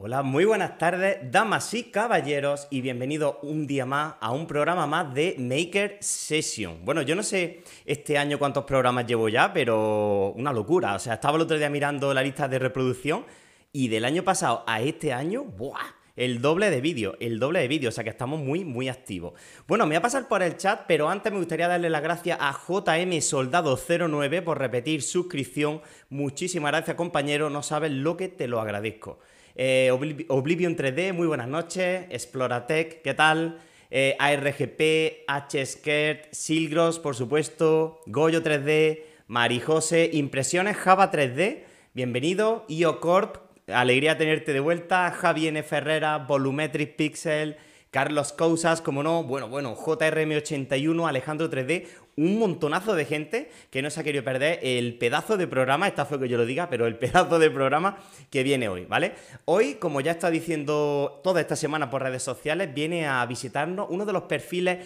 Hola, muy buenas tardes, damas y caballeros, y bienvenidos un día más a un programa más de Maker Session. Bueno, yo no sé este año cuántos programas llevo ya, pero una locura. O sea, estaba el otro día mirando la lista de reproducción y del año pasado a este año, ¡buah! El doble de vídeo, el doble de vídeo, o sea que estamos muy, muy activos. Bueno, me voy a pasar por el chat, pero antes me gustaría darle las gracias a JM Soldado09 por repetir suscripción. Muchísimas gracias, compañero, no sabes lo que te lo agradezco. Eh, Oblivion 3D, muy buenas noches, Exploratech, ¿qué tal? Eh, ARGP, HSkirt, Silgros, por supuesto, Goyo 3D, Marijose, Impresiones Java 3D, bienvenido, IOCorp, alegría tenerte de vuelta, Javier Ferrera, Volumetric Pixel, Carlos Cousas, como no, bueno, bueno, JRM81, Alejandro 3D, un montonazo de gente que no se ha querido perder el pedazo de programa, esta fue que yo lo diga, pero el pedazo de programa que viene hoy, ¿vale? Hoy, como ya está diciendo toda esta semana por redes sociales, viene a visitarnos uno de los perfiles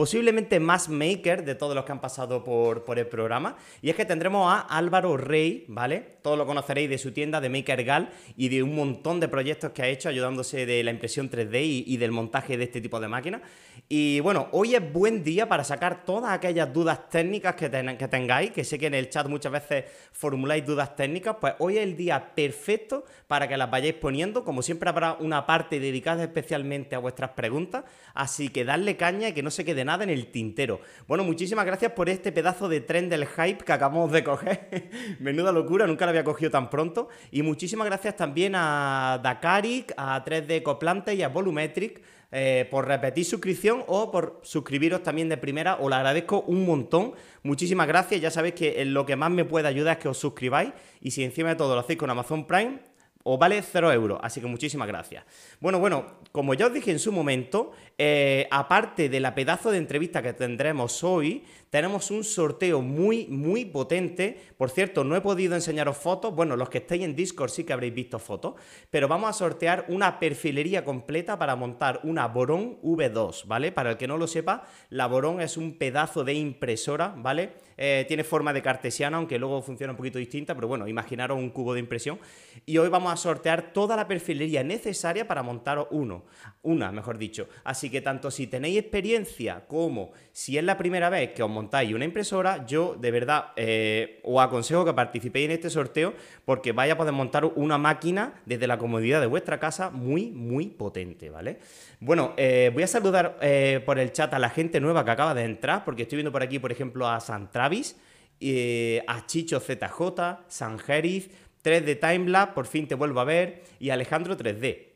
posiblemente más maker de todos los que han pasado por, el programa. Y es que tendremos a Álvaro Rey, ¿vale? Todos lo conoceréis de su tienda, de Maker Gal, y de un montón de proyectos que ha hecho ayudándose de la impresión 3D y, del montaje de este tipo de máquinas. Y bueno, hoy es buen día para sacar todas aquellas dudas técnicas que, que tengáis, que sé que en el chat muchas veces formuláis dudas técnicas, pues hoy es el día perfecto para que las vayáis poniendo. Como siempre habrá una parte dedicada especialmente a vuestras preguntas, así que darle caña y que no se quede nada en el tintero. Bueno, muchísimas gracias por este pedazo de tren del hype que acabamos de coger. Menuda locura, nunca lo había cogido tan pronto. Y muchísimas gracias también a Dakaric, a 3D Coplante y a Volumetric. Eh, por repetir suscripción o por suscribiros también de primera. Os lo agradezco un montón. Muchísimas gracias. Ya sabéis que lo que más me puede ayudar es que os suscribáis. Y si encima de todo lo hacéis con Amazon Prime, o vale 0 euros, así que muchísimas gracias. Bueno, bueno, como ya os dije en su momento, eh, aparte de la pedazo de entrevista que tendremos hoy, tenemos un sorteo muy, muy potente. Por cierto, no he podido enseñaros fotos. Bueno, los que estéis en Discord sí que habréis visto fotos, pero vamos a sortear una perfilería completa para montar una Borón V2, ¿vale? Para el que no lo sepa, la Boron es un pedazo de impresora, ¿vale? Eh, tiene forma de cartesiana, aunque luego funciona un poquito distinta, pero bueno, imaginaros un cubo de impresión. Y hoy vamos a sortear toda la perfilería necesaria para montaros uno, una, mejor dicho. Así que tanto si tenéis experiencia como si es la primera vez que os montáis una impresora, yo de verdad eh, os aconsejo que participéis en este sorteo porque vais a poder montar una máquina desde la comodidad de vuestra casa muy, muy potente, ¿vale? Bueno, eh, voy a saludar por el chat a la gente nueva que acaba de entrar, porque estoy viendo por aquí, por ejemplo, a Santral. Eh, a Chicho ZJ, Sanjeriz, 3 d lab por fin te vuelvo a ver, y Alejandro 3D.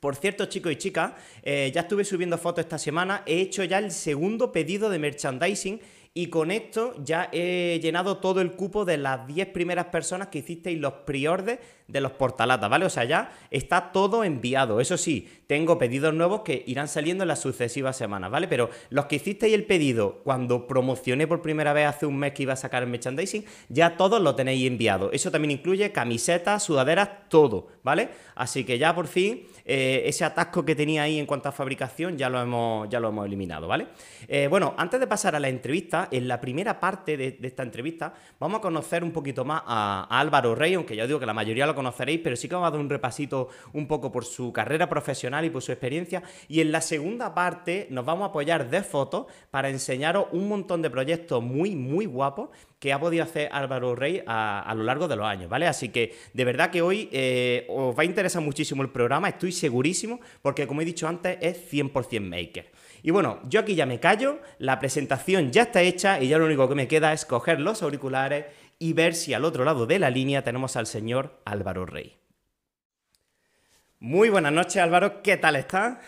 Por cierto, chicos y chicas, eh, ya estuve subiendo fotos esta semana, he hecho ya el segundo pedido de merchandising y con esto ya he llenado todo el cupo de las 10 primeras personas que hicisteis los priordes de los portalatas, ¿vale? O sea, ya está todo enviado. Eso sí, tengo pedidos nuevos que irán saliendo en las sucesivas semanas, ¿vale? Pero los que hicisteis el pedido cuando promocioné por primera vez hace un mes que iba a sacar el merchandising, ya todos lo tenéis enviado. Eso también incluye camisetas, sudaderas, todo, ¿vale? Así que ya por fin eh, ese atasco que tenía ahí en cuanto a fabricación ya lo hemos, ya lo hemos eliminado, ¿vale? Eh, bueno, antes de pasar a la entrevista, en la primera parte de, esta entrevista vamos a conocer un poquito más a, Álvaro Rey, aunque ya digo que la mayoría conoceréis, pero sí que vamos a dar un repasito un poco por su carrera profesional y por su experiencia. Y en la segunda parte nos vamos a apoyar de fotos para enseñaros un montón de proyectos muy, muy guapos que ha podido hacer Álvaro Rey a, lo largo de los años, ¿vale? Así que de verdad que hoy eh, os va a interesar muchísimo el programa, estoy segurísimo, porque como he dicho antes, es 100% maker. Y bueno, yo aquí ya me callo, la presentación ya está hecha y ya lo único que me queda es coger los auriculares y ver si al otro lado de la línea tenemos al señor Álvaro Rey. Muy buenas noches Álvaro, ¿qué tal está?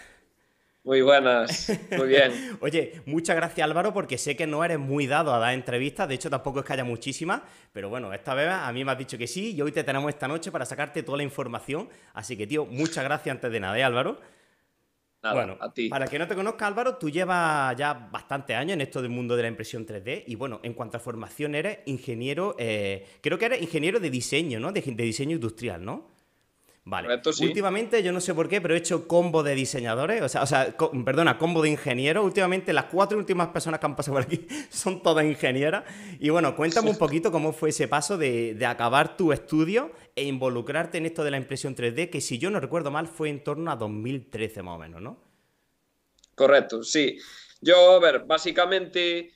Muy buenas, muy bien. Oye, muchas gracias Álvaro porque sé que no eres muy dado a dar entrevistas, de hecho tampoco es que haya muchísimas, pero bueno, esta vez a mí me has dicho que sí y hoy te tenemos esta noche para sacarte toda la información, así que tío, muchas gracias antes de nada, ¿eh, Álvaro? bueno, Para que no te conozca, Álvaro, tú llevas ya bastante años en esto del mundo de la impresión 3D y bueno, en cuanto a formación eres ingeniero, eh, creo que eres ingeniero de diseño, ¿no? De, de diseño industrial, ¿no? Vale. Últimamente, yo no sé por qué, pero he hecho combo de diseñadores, o sea, o sea perdona, combo de ingenieros. Últimamente, las cuatro últimas personas que han pasado por aquí son todas ingenieras. Y bueno, cuéntame un poquito cómo fue ese paso de, de acabar tu estudio e involucrarte en esto de la impresión 3D, que si yo no recuerdo mal, fue en torno a 2013 más o menos, ¿no? Correcto, sí. Yo, a ver, básicamente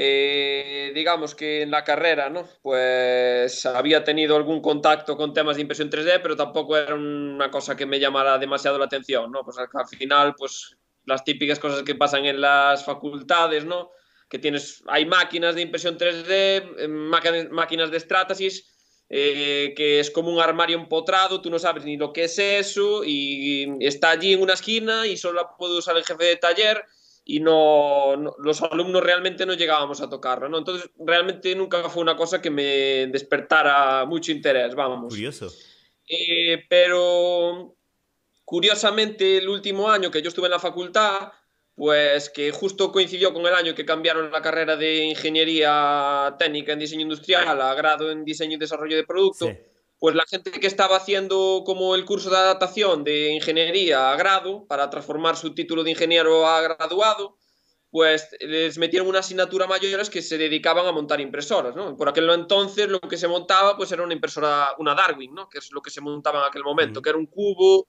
eh, digamos que en la carrera, ¿no? Pues había tenido algún contacto con temas de impresión 3D, pero tampoco era una cosa que me llamara demasiado la atención, ¿no? Pues al, final, pues las típicas cosas que pasan en las facultades, ¿no? Que tienes, hay máquinas de impresión 3D, eh, máquinas, de Stratasys, eh, que es como un armario empotrado, tú no sabes ni lo que es eso, y está allí en una esquina y solo la puede usar el jefe de taller, y no, los alumnos realmente no llegábamos a tocarlo, ¿no? Entonces, realmente nunca fue una cosa que me despertara mucho interés, vamos. Curioso. Eh, pero, curiosamente, el último año que yo estuve en la facultad, pues que justo coincidió con el año que cambiaron la carrera de ingeniería técnica en diseño industrial a grado en diseño y desarrollo de producto. Pues la gente que estaba haciendo como el curso de adaptación de ingeniería a grado para transformar su título de ingeniero a graduado, pues les metieron una asignatura mayores que se dedicaban a montar impresoras, Por aquel entonces lo que se montaba pues era una impresora, una Darwin, ¿no? Que es lo que se montaba en aquel momento, que era un cubo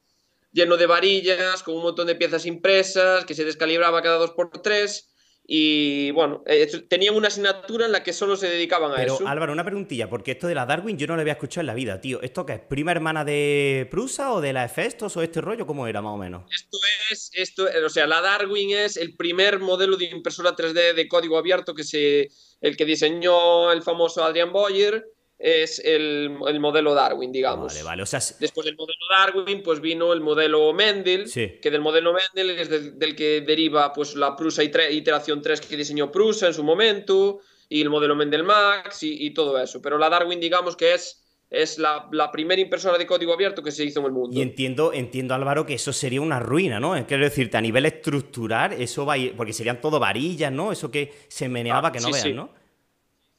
lleno de varillas, con un montón de piezas impresas, que se descalibraba cada dos por tres y bueno, eh, tenían una asignatura en la que solo se dedicaban a eso. Álvaro, una preguntilla, porque esto de la Darwin yo no lo había escuchado en la vida, tío. ¿Esto qué es? ¿Prima hermana de Prusa o de la Efestos o este rollo? ¿Cómo era más o menos? Esto es, esto, eh, o sea, la Darwin es el primer modelo de impresora 3D de código abierto que se, el que diseñó el famoso Adrian Boyer es el, modelo Darwin, digamos. Vale, vale. Después del modelo Darwin, pues vino el modelo Mendel, que del modelo Mendel es del, que deriva pues, la Prusa iteración 3 que diseñó Prusa en su momento, y el modelo Mendel Max y, todo eso. Pero la Darwin, digamos que es es la, primera impresora de código abierto que se hizo en el mundo. Y entiendo, entiendo, Álvaro, que eso sería una ruina, ¿no? Quiero decirte, a nivel estructural, eso va porque serían todo varillas, ¿no? Eso que se meneaba ah, que no vean, veas, ¿no?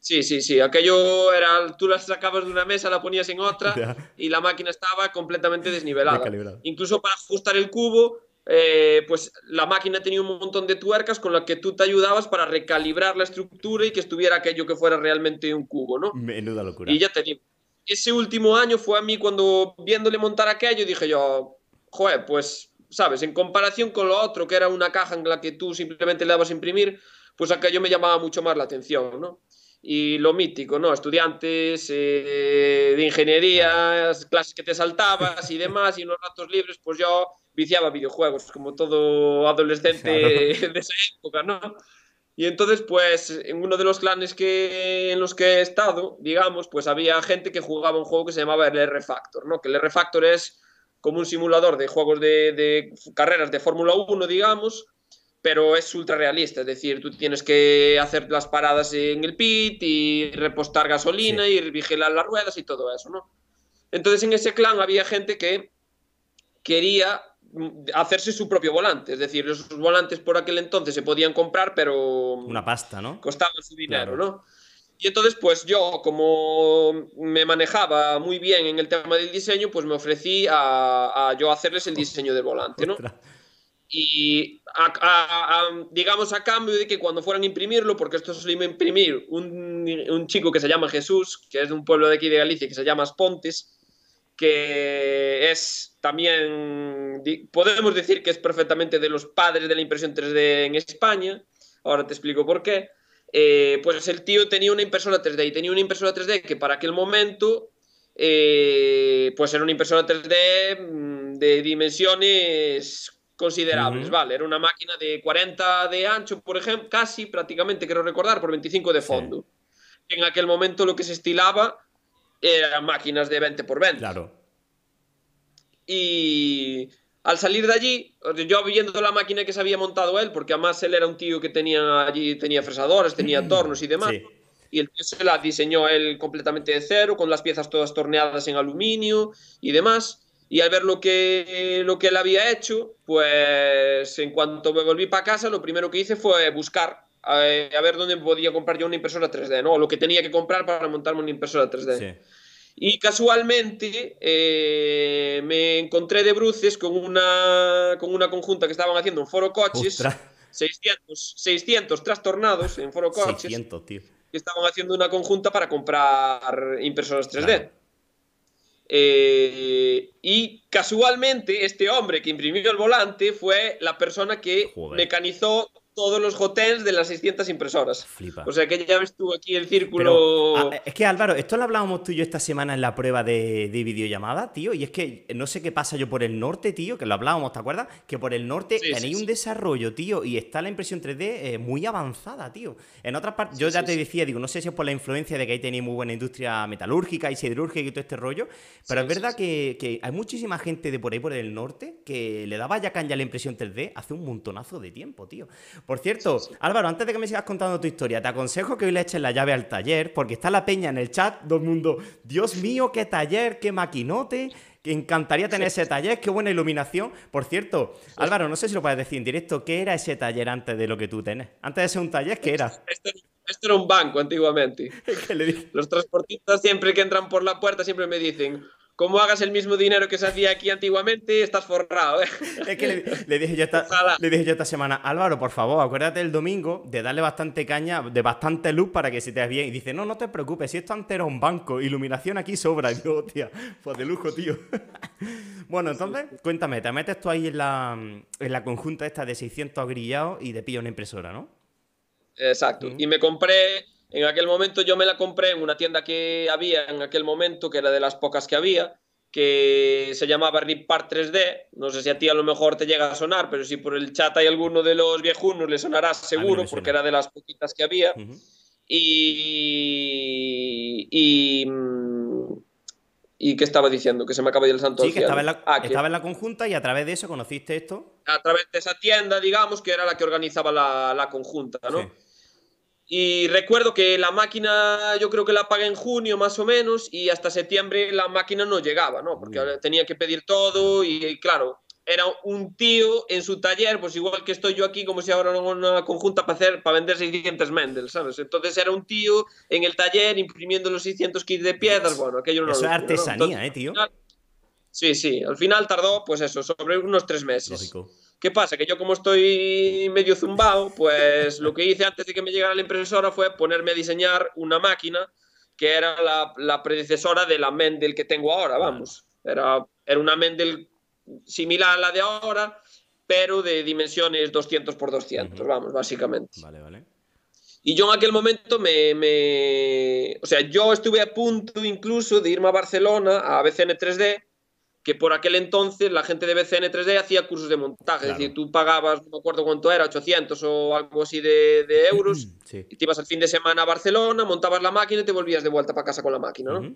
Sí, sí, sí. Aquello era, tú la sacabas de una mesa, la ponías en otra y la máquina estaba completamente desnivelada. Incluso para ajustar el cubo, eh, pues la máquina tenía un montón de tuercas con las que tú te ayudabas para recalibrar la estructura y que estuviera aquello que fuera realmente un cubo, ¿no? Menuda locura. Y ya te digo, ese último año fue a mí cuando viéndole montar aquello dije yo, joder, pues, ¿sabes? En comparación con lo otro, que era una caja en la que tú simplemente le dabas a imprimir, pues aquello me llamaba mucho más la atención, ¿no? y lo mítico, ¿no? Estudiantes eh, de ingeniería, clases que te saltabas y demás, y unos ratos libres, pues yo viciaba videojuegos, como todo adolescente de esa época, ¿no? Y entonces, pues, en uno de los clanes que, en los que he estado, digamos, pues había gente que jugaba un juego que se llamaba el R-Factor, ¿no? Que el R-Factor es como un simulador de juegos de, de carreras de Fórmula 1, digamos, pero es ultra realista, es decir, tú tienes que hacer las paradas en el pit y repostar gasolina y vigilar las ruedas y todo eso, ¿no? Entonces en ese clan había gente que quería mm, hacerse su propio volante, es decir, los volantes por aquel entonces se podían comprar, pero... Una pasta, ¿no? Costaban su dinero, ¿no? Y entonces, pues yo, como me manejaba muy bien en el tema del diseño, pues me ofrecí a, yo hacerles el diseño del volante, ¿no? y digamos a cambio de que cuando fueran a imprimirlo, porque esto se iba imprimir un, chico que se llama Jesús, que es de un pueblo de aquí de Galicia que se llama Spontes, que es también, podemos decir que es perfectamente de los padres de la impresión 3D en España, ahora te explico por qué, eh, pues el tío tenía una impresora 3D y tenía una impresora 3D que para aquel momento eh, pues era una impresora 3D mm, de dimensiones considerables, ¿vale? Era una máquina de 40 de ancho, por ejemplo, casi prácticamente, quiero recordar, por 25 de fondo. En aquel momento lo que se estilaba eran máquinas de 20 por 20. Claro. Y al salir de allí, yo viendo la máquina que se había montado él, porque además él era un tío que tenía allí, tenía fresadores, tenía tornos y demás. Y el se la diseñó él completamente de cero, con las piezas todas torneadas en aluminio y demás. Y al ver lo que, lo que él había hecho, pues en cuanto me volví para casa, lo primero que hice fue buscar a, ver dónde podía comprar yo una impresora 3D, ¿no? Lo que tenía que comprar para montarme una impresora 3D. Sí. Y casualmente eh, me encontré de bruces con una, con una conjunta que estaban haciendo en Foro Coches. 600, 600 trastornados en Foro Coches. 600, tío. Que estaban haciendo una conjunta para comprar impresoras 3D. Eh, y casualmente este hombre que imprimió el volante fue la persona que mecanizó todos los hotels de las 600 impresoras. Flipa. O sea que ya ves tú aquí el círculo. es que Álvaro, esto lo hablábamos tú y yo esta semana en la prueba de, videollamada, tío. Y es que no sé qué pasa yo por el norte, tío, que lo hablábamos, ¿te acuerdas? Que por el norte tenéis un desarrollo, tío, y está la impresión 3D eh, muy avanzada, tío. En otras partes, yo ya te decía, digo, no sé si es por la influencia de que ahí tenéis muy buena industria metalúrgica y siderúrgica y todo este rollo, pero es verdad que, hay muchísima gente de por ahí por el norte que le daba ya caña la impresión 3D hace un montonazo de tiempo, tío. Por cierto, Álvaro, antes de que me sigas contando tu historia, te aconsejo que hoy le eches la llave al taller, porque está la peña en el chat, todo mundo, Dios mío, qué taller, qué maquinote, que encantaría tener ese taller, qué buena iluminación. Por cierto, Álvaro, no sé si lo puedes decir en directo, ¿qué era ese taller antes de lo que tú tenés? Antes de ser un taller, ¿qué era? esto era un banco antiguamente. Los transportistas siempre que entran por la puerta siempre me dicen, como hagas el mismo dinero que se hacía aquí antiguamente, estás forrado. ¿eh? Es que le, dije yo esta, semana, Álvaro, por favor, acuérdate el domingo de darle bastante caña, de bastante luz para que se te bien. Y dice, no, no te preocupes, si esto antes era un banco, iluminación aquí sobra. Yo, tía, pues de lujo, tío. bueno, entonces, cuéntame, te metes tú ahí en la, conjunta esta de 600 grillados y te pillo una impresora, ¿no? Exacto. Y me compré en aquel momento yo me la compré en una tienda que había en aquel momento, que era de las pocas que había, que se llamaba Rip 3D. No sé si a ti a lo mejor te llega a sonar, pero si por el chat hay alguno de los viejunos le sonará seguro, porque era de las poquitas que había. Y, mm, y, qué estaba diciendo, que se me acaba el santo. Sí, ah, que estaba, en la, conjunta y a través de eso conociste esto. A través de esa tienda, digamos, que era la que organizaba la, la conjunta, ¿no? Y recuerdo que la máquina, yo creo que la pagué en junio más o menos, y hasta septiembre la máquina no llegaba, ¿no? Porque mm. tenía que pedir todo y, claro, era un tío en su taller, pues igual que estoy yo aquí, como si ahora una conjunta para, hacer, para vender 600 Mendel, ¿sabes? Entonces era un tío en el taller imprimiendo los 600 kits de piedras, bueno, aquello no... Eso es artesanía, ¿eh, tío? sí, sí, al final tardó, pues eso, sobre unos tres meses. Lógico. ¿Qué pasa? Que yo como estoy medio zumbado, pues lo que hice antes de que me llegara la impresora fue ponerme a diseñar una máquina que era la, predecesora de la Mendel que tengo ahora, vamos. Era, era una Mendel similar a la de ahora, pero de dimensiones 200 por 200, vamos, básicamente. Vale, vale. Y yo en aquel momento me, me, O sea, yo estuve a punto incluso de irme a Barcelona, a BCN 3D, que por aquel entonces la gente de BCN 3D hacía cursos de montaje, es decir, tú pagabas, no me acuerdo cuánto era, 800 o algo así de, de euros, y te ibas el fin de semana a Barcelona, montabas la máquina y te volvías de vuelta para casa con la máquina, ¿no?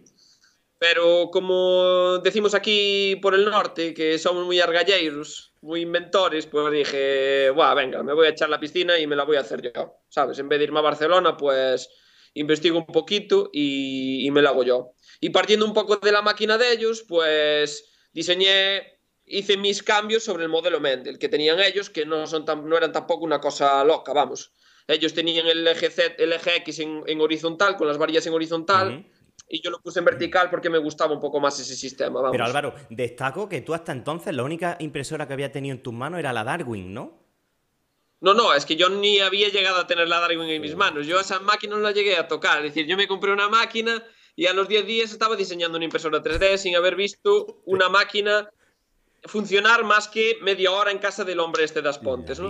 Pero como decimos aquí por el norte, que somos muy argalleiros, muy inventores, pues dije, Buah, venga, me voy a echar la piscina y me la voy a hacer yo, ¿sabes? En vez de irme a Barcelona, pues investigo un poquito y, y me la hago yo. Y partiendo un poco de la máquina de ellos, pues diseñé, hice mis cambios sobre el modelo Mendel que tenían ellos, que no, son no eran tampoco una cosa loca, vamos. Ellos tenían el eje, X en, horizontal, con las varillas en horizontal, y yo lo puse en vertical porque me gustaba un poco más ese sistema. Vamos. Pero Álvaro, destaco que tú hasta entonces la única impresora que había tenido en tus manos era la Darwin, ¿no? No, no, es que yo ni había llegado a tener la Darwin en mis oh. manos. Yo esa máquina no la llegué a tocar. Es decir, yo me compré una máquina y a los 10 días estaba diseñando una impresora 3D sin haber visto una máquina funcionar más que media hora en casa del hombre este das Pontes,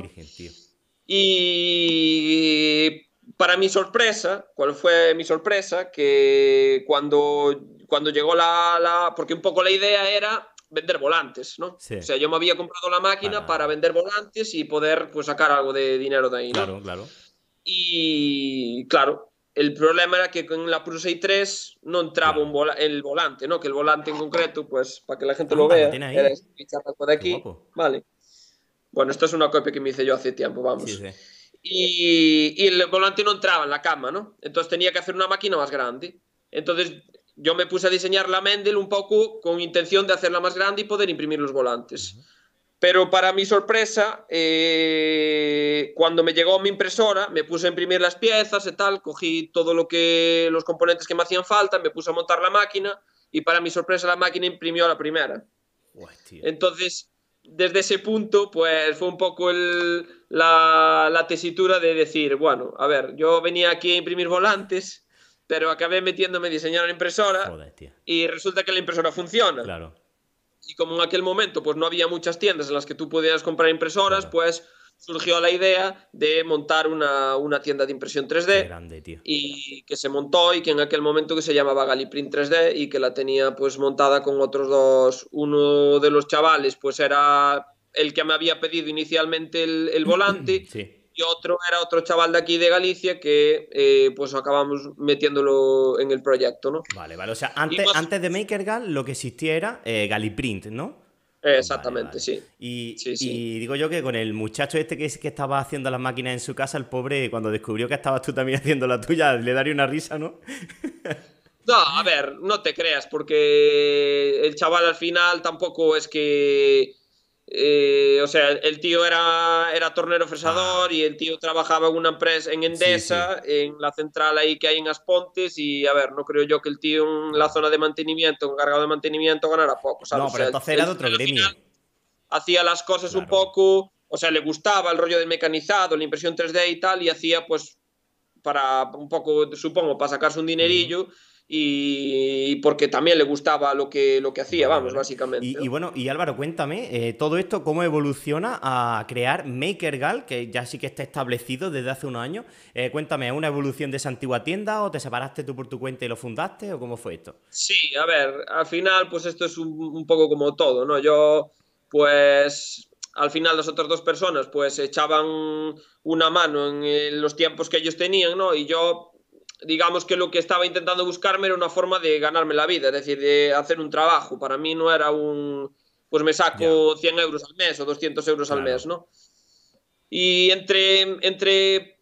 Y para mi sorpresa, ¿cuál fue mi sorpresa? Que cuando, cuando llegó la, la... Porque un poco la idea era vender volantes, ¿no? O sea, yo me había comprado la máquina para... vender volantes y poder pues, sacar algo de dinero de ahí. Claro, claro. Y claro, el problema era que con la Pro 3 no entraba un el volante, ¿no? Que el volante en ah, concreto, pues, para que la gente ah, lo vea, era este por aquí. Vale. Bueno, esto es una copia que me hice yo hace tiempo, vamos. Y, el volante no entraba en la cama, ¿no? Entonces tenía que hacer una máquina más grande. Entonces yo me puse a diseñar la Mendel un poco con intención de hacerla más grande y poder imprimir los volantes. Pero para mi sorpresa, eh, cuando me llegó mi impresora, me puse a imprimir las piezas y tal, cogí todo lo los componentes que me hacían falta, me puse a montar la máquina y para mi sorpresa la máquina imprimió la primera. Entonces, desde ese punto, pues fue un poco la, tesitura de decir, bueno, a ver, yo venía aquí a imprimir volantes, pero acabé metiéndome a diseñar la impresora y resulta que la impresora funciona. Claro y como en aquel momento pues no había muchas tiendas en las que tú pudieras comprar impresoras, pues surgió la idea de montar una, una tienda de impresión 3D grande, tío. y que se montó y que en aquel momento que se llamaba Galiprint 3D y que la tenía pues montada con otros dos, uno de los chavales pues era el que me había pedido inicialmente el, el volante sí. Y otro era otro chaval de aquí de Galicia que eh, pues acabamos metiéndolo en el proyecto, ¿no? Vale, vale. O sea, antes, antes de Maker Gal lo que existía era eh, Galiprint, ¿no? Exactamente, Sí. Y, digo yo que con el muchacho este que, que estaba haciendo las máquinas en su casa, el pobre, cuando descubrió que estabas tú también haciendo la tuya, le daría una risa, ¿no? no, a ver, no te creas, porque el chaval al final tampoco es que eh, o sea, el tío era, era tornero fresador ah. y el tío trabajaba en una empresa en Endesa, en la central ahí que hay en Aspontes. Y a ver, no creo yo que el tío en la zona de mantenimiento, encargado de mantenimiento, ganara poco. No, pero era de otro gremio. Hacía las cosas un poco, o sea, le gustaba el rollo del mecanizado, la impresión 3D y tal, y hacía pues para un poco, supongo, para sacarse un dinerillo y porque también le gustaba lo que, lo que hacía, vamos, básicamente. Y, bueno, y Álvaro, cuéntame, eh, todo esto cómo evoluciona a crear Maker Gal, que ya sí que está establecido desde hace unos años. Eh, cuéntame, cuéntame, ¿una evolución de esa antigua tienda o te separaste tú por tu cuenta y lo fundaste o cómo fue esto? Sí, a ver, al final pues esto es un, un poco como todo, ¿no? Yo pues al final las otras dos personas pues echaban una mano en los tiempos que ellos tenían, ¿no? Y yo digamos que lo que estaba intentando buscarme era una forma de ganarme la vida, es decir, de hacer un trabajo. Para mí no era un, pues me saco 100 euros al mes o 200 euros al mes, ¿no? Y entre, entre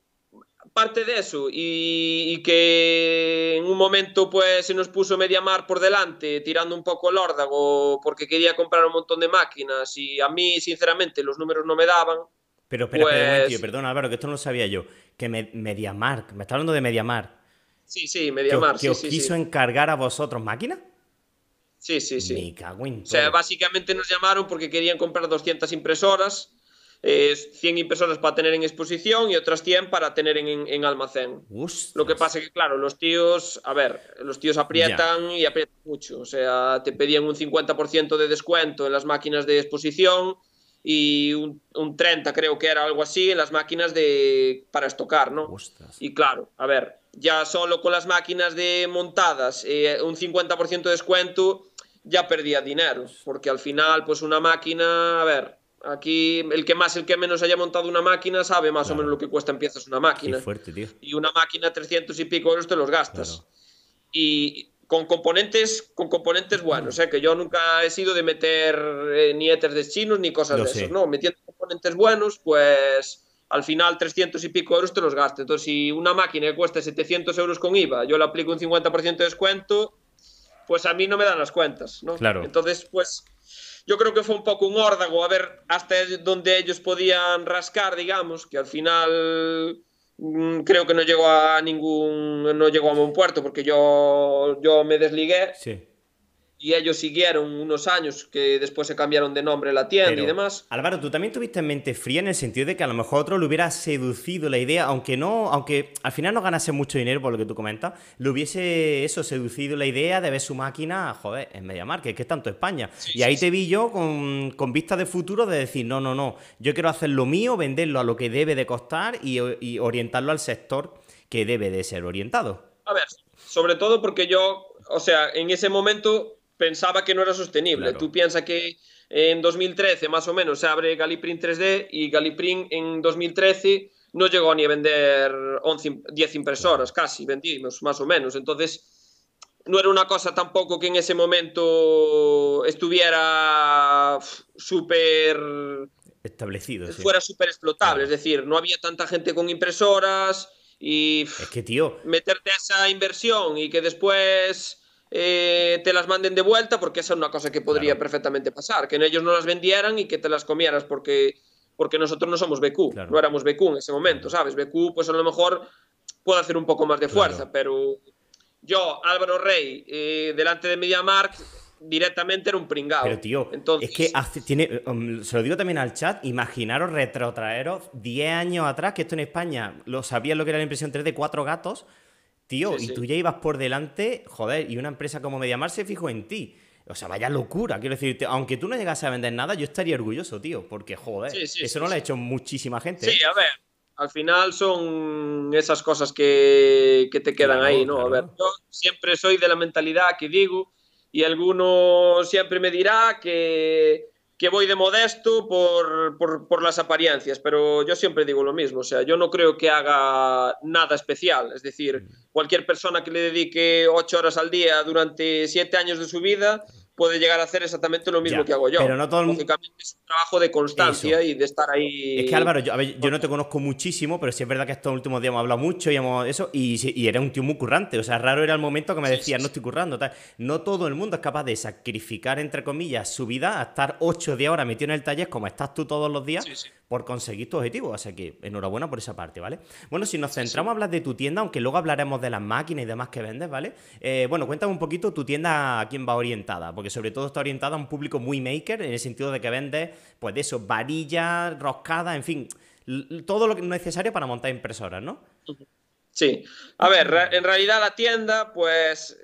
parte de eso y, que en un momento pues se nos puso mar por delante, tirando un poco el órdago porque quería comprar un montón de máquinas y a mí sinceramente los números no me daban. Pero espera, pues Álvaro, que esto no lo sabía yo. Que me, me está hablando de mediamar Sí, sí, media ¿Que, sí, os quiso encargar a vosotros máquinas? Sí, sí, sí. O sea, básicamente nos llamaron porque querían comprar 200 impresoras, 100 eh, impresoras para tener en exposición y otras 100 para tener en, almacén. Lo que pasa es que, claro, los tíos, a ver, los tíos aprietan y aprietan mucho. O sea, te pedían un 50% de descuento en las máquinas de exposición y un, 30 creo que era algo así en las máquinas de para estocar, ¿no? Y claro, a ver, ya solo con las máquinas de montadas eh, un 50% de descuento ya perdía dinero, porque al final pues una máquina, a ver, aquí el que más, el que menos haya montado una máquina sabe más o menos lo que cuesta en piezas una máquina. fuerte, Y una máquina 300 y pico euros te los gastas. Y con componentes, con componentes buenos, sea, que yo nunca he sido de meter eh, nietes ni de chinos ni cosas de eso. ¿no? Metiendo componentes buenos, pues al final 300 y pico euros te los gastas. Entonces, si una máquina que cuesta 700 euros con IVA, yo le aplico un 50% de descuento, pues a mí no me dan las cuentas, ¿no? Claro. Entonces, pues yo creo que fue un poco un órdago a ver hasta dónde ellos podían rascar, digamos, que al final mm, creo que no llegó a ningún no llegó a buen puerto porque yo yo me desligué. Sí y ellos siguieron unos años que después se cambiaron de nombre la tienda y demás. Álvaro, tú también tuviste en mente fría en el sentido de que a lo mejor otro le hubiera seducido la idea, aunque no, aunque al final no ganase mucho dinero por lo que tú comentas, le hubiese eso, seducido la idea de ver su máquina, joder, en MediaMarket, que es tanto España. y ahí te vi yo con, vista de futuro de decir, no, no, no, yo quiero hacer lo mío, venderlo a lo que debe de costar y orientarlo al sector que debe de ser orientado. A ver, sobre todo porque yo, o sea, en ese momento pensaba que no era sostenible. Tú piensas que en 2013 más o menos se abre Galiprint 3D y Galiprint en 2013 no llegó ni a vender 10 impresoras, casi vendimos más o menos. Entonces, no era una cosa tampoco que en ese momento estuviera súper establecido. Fuera súper explotable, es decir, no había tanta gente con impresoras y... Es que, tío... Meterte a esa inversión y que después eh, te las manden de vuelta, porque esa es una cosa que podría perfectamente pasar, que ellos no las vendieran y que te las comieras porque, porque nosotros no somos BQ, no éramos BQ en ese momento, ¿sabes? BQ pues a lo mejor puede hacer un poco más de fuerza, pero yo, Álvaro Rey, eh, delante de MediaMark, directamente era un pringado. Pero tío, Entonces... es que um, se lo digo también al chat, imaginaros retrotraeros 10 años atrás, que esto en España lo sabían lo que era la impresión 3 de cuatro gatos, Tío, y tú ya ibas por delante, joder, y una empresa como Mediamar se fijó en ti. O sea, vaya locura, quiero decirte, aunque tú no llegas a vender nada, yo estaría orgulloso, tío, porque joder, eso no lo ha hecho muchísima gente. Sí, ¿eh? a ver, al final son esas cosas que, que te quedan ahí, ¿no? A ver, yo siempre soy de la mentalidad que digo y alguno siempre me dirá que que voy de modesto por, las apariencias, pero yo siempre digo lo mismo, o sea, yo no creo que haga nada especial, es decir, mm. cualquier persona que le dedique ocho horas al día durante siete años de su vida puede llegar a hacer exactamente lo mismo que hago yo. Pero no todo el mundo. es un trabajo de constancia y de estar ahí. Es que Álvaro, yo, a ver, yo no te conozco muchísimo, pero sí es verdad que estos últimos días hemos hablado mucho y hemos eso, y, y eres un tío muy currante. O sea, raro era el momento que me decía no estoy currando. Tal. No todo el mundo es capaz de sacrificar, entre comillas, su vida a estar ocho de ahora metido en el taller como estás tú todos los días por conseguir tu objetivo. Así que enhorabuena por esa parte, ¿vale? Bueno, si nos centramos a hablar de tu tienda, aunque luego hablaremos de las máquinas y demás que vendes, ¿vale? Eh, bueno, cuéntame un poquito tu tienda a quién va orientada, porque sobre todo está orientada a un público muy maker, en el sentido de que vendes, pues de eso, varillas, roscadas, en fin, todo lo necesario para montar impresoras, ¿no? Sí. A ver, en realidad la tienda, pues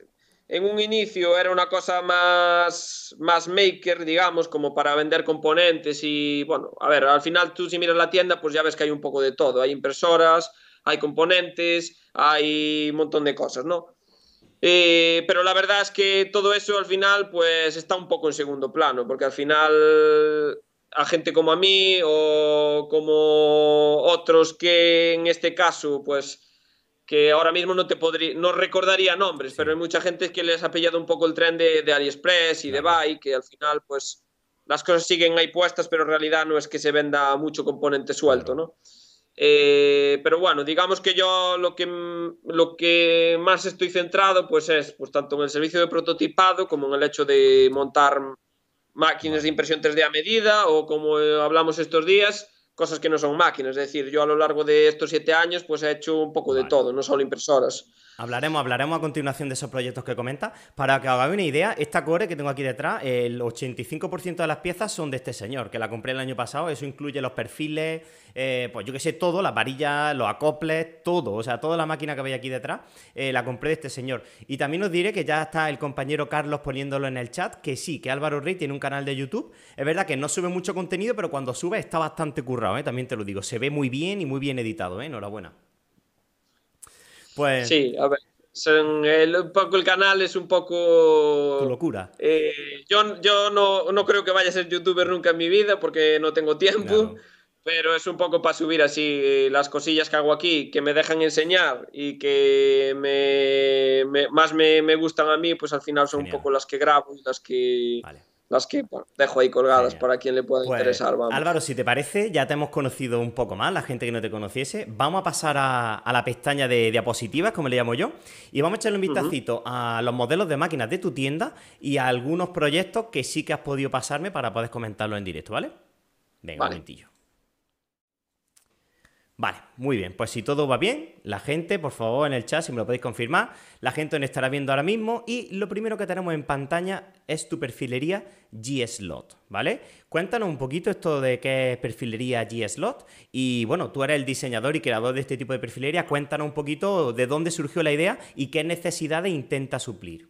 en un inicio era una cosa más, más maker, digamos, como para vender componentes y, bueno, a ver, al final tú si miras la tienda, pues ya ves que hay un poco de todo. Hay impresoras, hay componentes, hay un montón de cosas, ¿no? Eh, pero la verdad es que todo eso al final, pues está un poco en segundo plano, porque al final a gente como a mí o como otros que en este caso, pues que ahora mismo no te podría, no recordaría nombres, pero hay mucha gente que les ha pillado un poco el tren de, de AliExpress y de Buy, que al final, pues, las cosas siguen ahí puestas, pero en realidad no es que se venda mucho componente suelto, ¿no? Eh, pero bueno, digamos que yo lo que, lo que más estoy centrado, pues, es pues, tanto en el servicio de prototipado como en el hecho de montar máquinas de impresión 3D a medida o como eh, hablamos estos días, cosas que no son máquinas. Es decir, yo a lo largo de estos siete años pues he hecho un poco de todo, no solo impresoras. Hablaremos, hablaremos a continuación de esos proyectos que comenta. Para que os hagáis una idea, esta core que tengo aquí detrás, el 85% de las piezas son de este señor, que la compré el año pasado. Eso incluye los perfiles, eh, pues yo que sé, todo, las varillas, los acoples, todo. O sea, toda la máquina que veis aquí detrás, eh, la compré de este señor. Y también os diré que ya está el compañero Carlos poniéndolo en el chat, que sí, que Álvaro Rey tiene un canal de YouTube. Es verdad que no sube mucho contenido, pero cuando sube está bastante currado, ¿eh? también te lo digo. Se ve muy bien y muy bien editado, enhorabuena. Pues... Sí, a ver. el, poco el canal es un poco... Tu locura. Eh, yo yo no, no, creo que vaya a ser youtuber nunca en mi vida porque no tengo tiempo. pero es un poco para subir así eh, las cosillas que hago aquí, que me dejan enseñar y que más me, me, gustan a mí, pues al final son un poco las que grabo y las que... Vale las que dejo ahí colgadas para quien le pueda pues, interesar. Álvaro, si te parece, ya te hemos conocido un poco más, la gente que no te conociese. Vamos a pasar a, la pestaña de diapositivas, como le llamo yo, y vamos a echarle un vistacito a los modelos de máquinas de tu tienda y a algunos proyectos que sí que has podido pasarme para poder comentarlo en directo, ¿vale? Venga, momentillo. Vale, muy bien. Pues si todo va bien, la gente, por favor, en el chat, si me lo podéis confirmar, la gente nos estará viendo ahora mismo. Y lo primero que tenemos en pantalla es tu perfilería G-Slot, ¿vale? Cuéntanos un poquito esto de qué es perfilería G-Slot. Y bueno, tú eres el diseñador y creador de este tipo de perfilería. Cuéntanos un poquito de dónde surgió la idea y qué necesidades intenta suplir.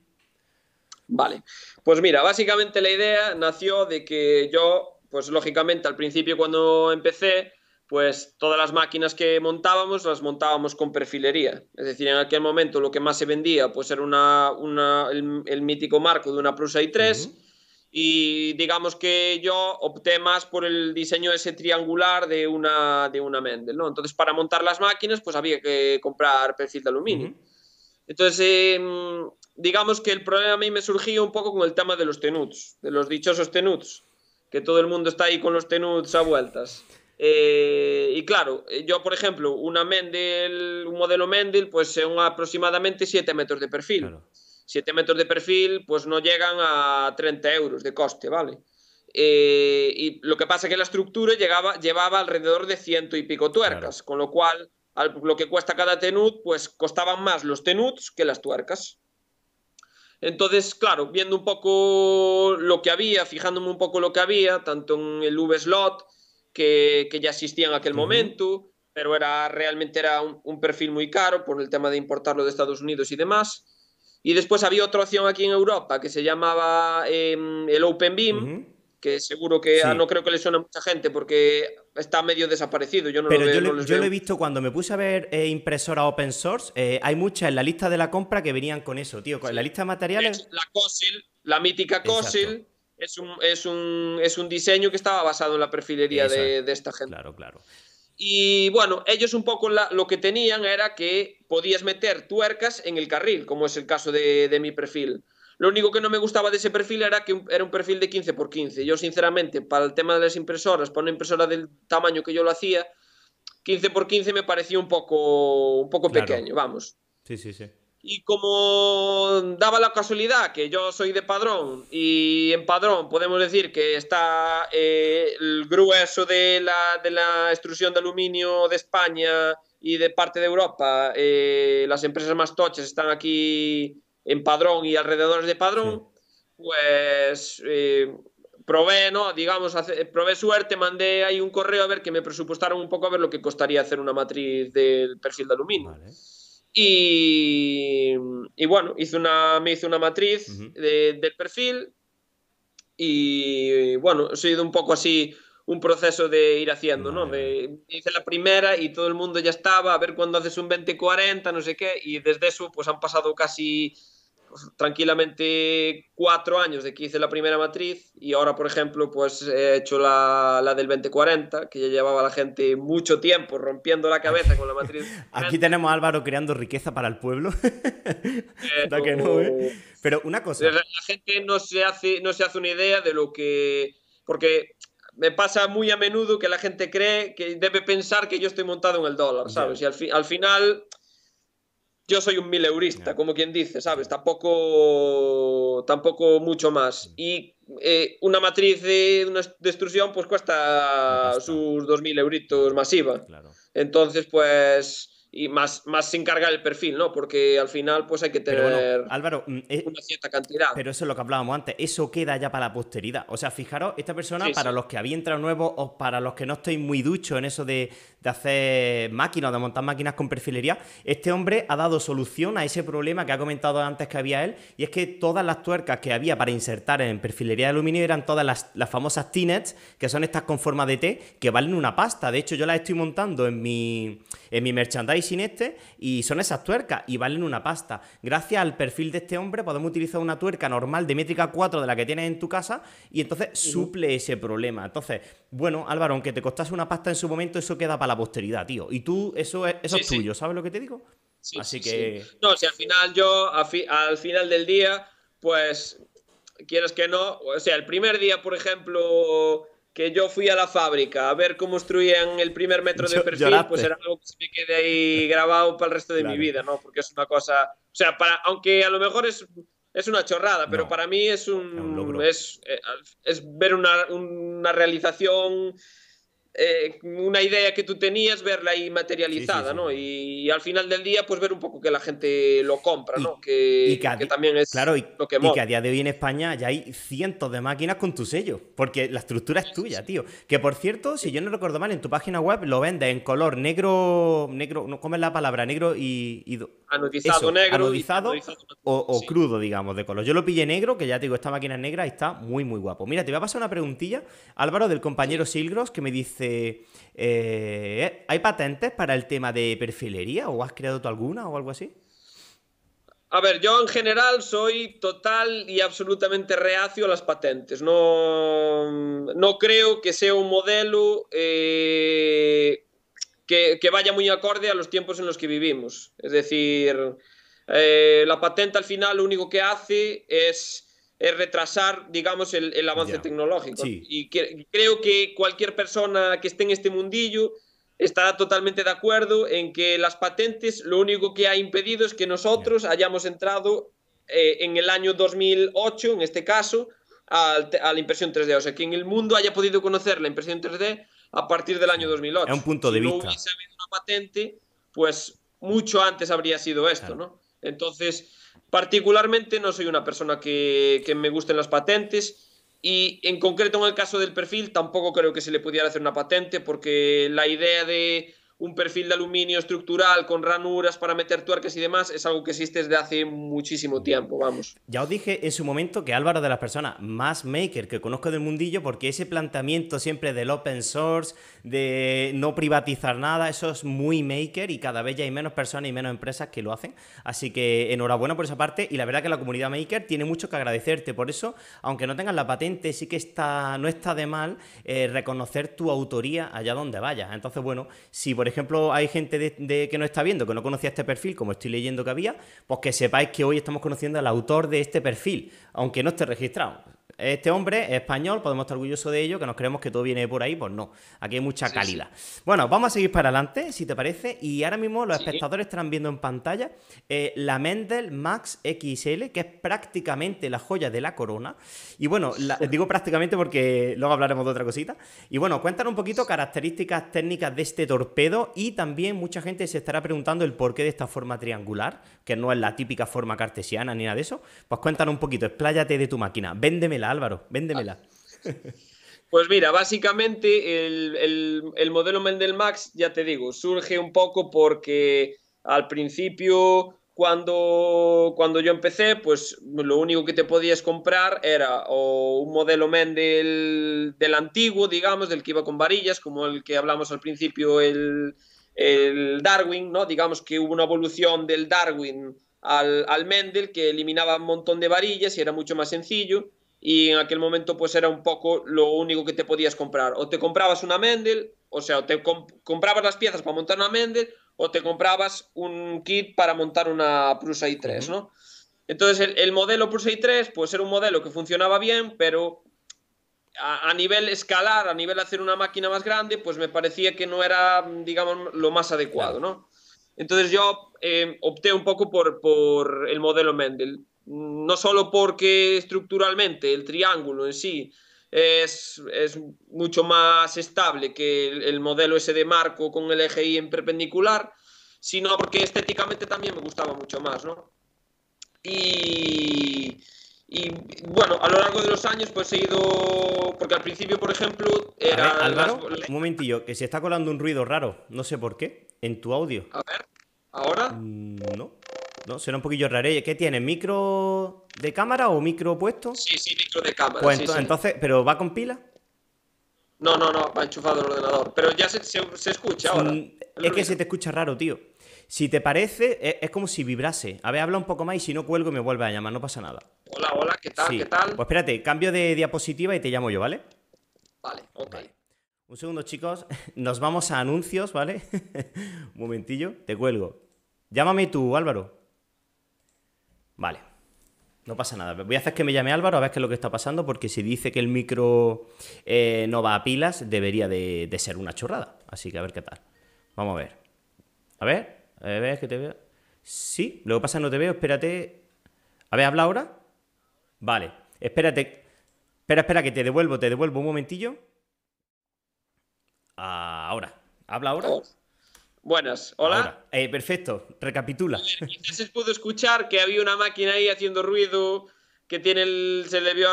Vale, pues mira, básicamente la idea nació de que yo, pues lógicamente al principio cuando empecé, pues todas las máquinas que montábamos las montábamos con perfilería. Es decir, en aquel momento lo que más se vendía pues era una, el, mítico marco de una Prusa I3 y digamos que yo opté más por el diseño ese triangular de una, de una Mendel. ¿no? Entonces para montar las máquinas pues había que comprar perfil de aluminio. Entonces, em, digamos que el problema a mí me surgió un poco con el tema de los tenuts, de los dichosos tenuts, que todo el mundo está ahí con los tenuts a vueltas. Eh, y claro, eh, yo por ejemplo una Mendel, un modelo Mendel, pues, son aproximadamente 7 metros de perfil. 7 metros de perfil, pues, no llegan a 30 euros de coste, vale? Eh, y lo que pasa es que la estructura llegaba, llevaba alrededor de ciento y pico tuercas, con lo cual lo que cuesta cada tenut, pues costaban más los tenuts que las tuercas. Entonces, claro, viendo un poco lo que había, fijándome un poco lo que había, tanto en el V-Slot, que, ya existía en aquel momento, pero era, realmente era un, perfil muy caro por el tema de importarlo de Estados Unidos y demás. Y después había otra opción aquí en Europa que se llamaba em, el Open Beam, que seguro que no creo que le suene a mucha gente porque está medio desaparecido. Yo Pero yo, lo, he visto cuando me puse a ver eh, impresora open source, eh, hay muchas en la lista de la compra que venían con eso, tío. Con la lista de materiales. La COSIL, la mítica COSIL. Es un, es, un, diseño que estaba basado en la perfilería de, esta gente. Claro, claro. Y bueno, ellos un poco lo que tenían era que podías meter tuercas en el carril, como es el caso de, de mi perfil. Lo único que no me gustaba de ese perfil era que era un perfil de 15 por 15. Yo, sinceramente, para el tema de las impresoras, para una impresora del tamaño que yo lo hacía, 15 por 15 me parecía un poco, un poco pequeño, vamos. Sí, sí, sí. Y como daba la casualidad que yo soy de Padrón y en Padrón podemos decir que está eh, el grueso de la, de extrusión de aluminio de España y de parte de Europa, eh, las empresas más tochas están aquí en Padrón y alrededores de Padrón, pues eh, probé, ¿no? Digamos, suerte, mandé ahí un correo a ver que me presupuestaron un poco a ver lo que costaría hacer una matriz del perfil de aluminio. Vale y, bueno, hice una, me hice una matriz del perfil y bueno, ha sido un poco así un proceso de ir haciendo, ¿no? hice la primera y todo el mundo ya estaba, a ver cuándo haces un 20-40, no sé qué, y desde eso pues han pasado casi tranquilamente cuatro años de que hice la primera matriz y ahora, por ejemplo, pues he hecho la, la del 2040, que ya llevaba la gente mucho tiempo rompiendo la cabeza con la matriz. Aquí tenemos a Álvaro creando riqueza para el pueblo. ¿eh? Eh, Pero, una cosa. La gente no se, hace, no se hace una idea de lo que... Porque me pasa muy a menudo que la gente cree que debe pensar que yo estoy montado en el dólar, ¿sabes? Y al, al final yo soy un mileurista, como quien dice, ¿sabes? Tampoco, tampoco mucho más. Mm. Y eh, una matriz de una destrucción pues cuesta sus mil euritos masiva. Entonces, pues y más, más se encarga el perfil, ¿no? Porque al final pues hay que tener Álvaro, mm, eh, una cierta cantidad. Pero eso es lo que hablábamos antes, eso queda ya para la posteridad. O sea, fijaros, esta persona, para los que había entrado nuevos o para los que no estoy muy ducho en eso de, hacer máquinas, de montar máquinas con perfilería, este hombre ha dado solución a ese problema que ha comentado antes que había él, y es que todas las tuercas que había para insertar en perfilería de aluminio eran todas las, famosas t que son estas con forma de T, que valen una pasta. De hecho, yo las estoy montando en mi, en mi merchandising sin este y son esas tuercas y valen una pasta. Gracias al perfil de este hombre podemos utilizar una tuerca normal de métrica 4 de la que tienes en tu casa y entonces suple ese problema. Entonces, bueno, Álvaro, aunque te costase una pasta en su momento, eso queda para la posteridad, tío. Y tú, eso es, eso es tuyo, ¿sabes lo que te digo? Sí, Así que... No, si al final yo, al final del día, pues, quieres que no, o sea, el primer día, por ejemplo que yo fui a la fábrica a ver cómo construían el primer metro de perfil, pues era algo que se me quedé ahí grabado para el resto de mi vida, ¿no? Porque es una cosa, o sea, para, aunque a lo mejor es, es una chorrada, pero para mí es un, un es, eh, es, ver una, una realización eh, una idea que tú tenías, verla ahí materializada, ¿no? Y, al final del día, pues ver un poco que la gente lo compra, ¿no? que, también es claro, lo que que a día de hoy en España ya hay cientos de máquinas con tu sello, porque la estructura es tuya, tío. Que por cierto, si yo no recuerdo mal, en tu página web lo vendes en color negro, negro, no es la palabra, negro y... anodizado negro. Anodizado, o, crudo, digamos, de color. Yo lo pillé negro, que ya te digo, esta máquina es negra y está muy, muy guapo. Mira, te voy a pasar una preguntilla, Álvaro, del compañero Silgros, que me dice... Eh, ¿hay patentes para el tema de perfilería o has creado tú alguna o algo así? A ver, yo en general soy total y absolutamente reacio a las patentes. No, no creo que sea un modelo eh, que, vaya muy acorde a los tiempos en los que vivimos. Es decir, eh, la patente al final lo único que hace es es retrasar, digamos, el, avance tecnológico. Y creo que cualquier persona que esté en este mundillo estará totalmente de acuerdo en que las patentes lo único que ha impedido es que nosotros hayamos entrado eh, en el año 2008, en este caso, a, la impresión 3D. O sea, que en el mundo haya podido conocer la impresión 3D a partir del año 2008. Es un punto de si vista. No hubiese habido una patente, pues mucho antes habría sido esto, ¿no? Entonces, Particularmente no soy una persona que, me gusten las patentes. Y en concreto en el caso del perfil tampoco creo que se le pudiera hacer una patente porque la idea de un perfil de aluminio estructural con ranuras para meter tuercas y demás, es algo que existe desde hace muchísimo tiempo, vamos. Ya os dije en su momento que Álvaro de las personas más maker que conozco del mundillo, porque ese planteamiento siempre del open source, de no privatizar nada, eso es muy maker y cada vez ya hay menos personas y menos empresas que lo hacen. Así que enhorabuena por esa parte y la verdad que la comunidad maker tiene mucho que agradecerte. Por eso, aunque no tengas la patente, sí que está, no está de mal eh, reconocer tu autoría allá donde vayas. Entonces, bueno, si por por ejemplo, hay gente de, que no está viendo, que no conocía este perfil, como estoy leyendo que había, pues que sepáis que hoy estamos conociendo al autor de este perfil, aunque no esté registrado. Este hombre es español, podemos estar orgullosos de ello, que nos creemos que todo viene por ahí, pues no. Aquí hay mucha calidad. Bueno, vamos a seguir para adelante, si te parece. Y ahora mismo los espectadores estarán viendo en pantalla eh, la Mendel Max XL, que es prácticamente la joya de la corona. Y bueno, digo prácticamente porque luego hablaremos de otra cosita. Y bueno, cuéntanos un poquito características técnicas de este torpedo y también mucha gente se estará preguntando el porqué de esta forma triangular, que no es la típica forma cartesiana ni nada de eso. Pues cuéntanos un poquito, expláyate de tu máquina, véndemela Álvaro, véndemela. Pues mira, básicamente el, modelo Mendel Max, ya te digo, surge un poco porque al principio cuando, cuando yo empecé, pues lo único que te podías comprar era un modelo Mendel del antiguo, digamos, del que iba con varillas, como el que hablamos al principio, el, el Darwin, ¿no? Digamos que hubo una evolución del Darwin al, al Mendel que eliminaba un montón de varillas y era mucho más sencillo y en aquel momento pues era un poco lo único que te podías comprar. O te comprabas una Mendel, o sea, o te comprabas las piezas para montar una Mendel o te comprabas un kit para montar una Prusa i3, ¿no? Entonces el, modelo Prusa i3 pues era un modelo que funcionaba bien, pero a, nivel escalar, a nivel hacer una máquina más grande, pues me parecía que no era, digamos, lo más adecuado, Entonces yo eh, opté un poco por el modelo Mendel no solo porque estructuralmente el triángulo en sí es, mucho más estable que el, modelo ese de marco con el eje Y en perpendicular, sino porque estéticamente también me gustaba mucho más, ¿no? Y, bueno, a lo largo de los años pues he ido, porque al principio, por ejemplo, era... Un momentillo, que se está colando un ruido raro, no sé por qué, en tu audio. A ver, ¿ahora? Mm, no. Será un poquillo raro. ¿Qué tiene? ¿Micro de cámara o micro puesto? Sí, sí, micro de cámara. Pues entonces, ¿pero va con pila? No, no, no, va enchufado el ordenador. Pero ya se, escucha ahora. Mm, es, que se te escucha raro, tío. Si te parece, es, como si vibrase. A ver, habla un poco más y si no cuelgo me vuelve a llamar, no pasa nada. Hola, hola, ¿qué tal? ¿Qué tal? Pues espérate, cambio de diapositiva y te llamo yo, ¿vale? Vale, ok. Un segundo, chicos. Nos vamos a anuncios, ¿vale? un momentillo, te cuelgo. Llámame tú, Álvaro. Vale. No pasa nada. Voy a hacer que me llame Álvaro a ver qué es lo que está pasando, porque si dice que el micro eh, no va a pilas, debería de, ser una chorrada. Así que a ver qué tal. Vamos a ver. A ver, a ver, que te veo. Sí, lo que pasa no te veo, espérate. A ver, habla ahora. Vale, espérate. Espera, espera, que te devuelvo, te devuelvo un momentillo. Ah, ahora. ¿Habla ahora? Buenas, hola. Eh, perfecto, recapitula. Se pudo escuchar que había una máquina ahí haciendo ruido, que tiene el, se le vio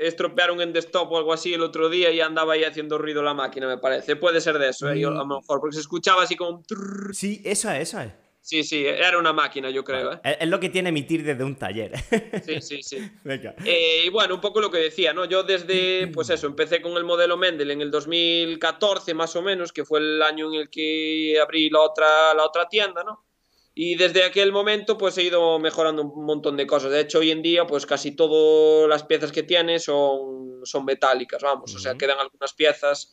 estropear un desktop o algo así el otro día y andaba ahí haciendo ruido la máquina, me parece. Puede ser de eso, eh, a lo mm. mejor, porque se escuchaba así como... Sí, esa esa es. Sí, sí, era una máquina, yo creo. ¿eh? Es lo que tiene emitir desde un taller. Sí, sí, sí. Venga. Eh, y bueno, un poco lo que decía, ¿no? Yo desde, pues eso, empecé con el modelo Mendel en el 2014 más o menos, que fue el año en el que abrí la otra, la otra tienda, ¿no? Y desde aquel momento pues he ido mejorando un montón de cosas. De hecho, hoy en día pues casi todas las piezas que tiene son, son metálicas, vamos. O sea, quedan algunas piezas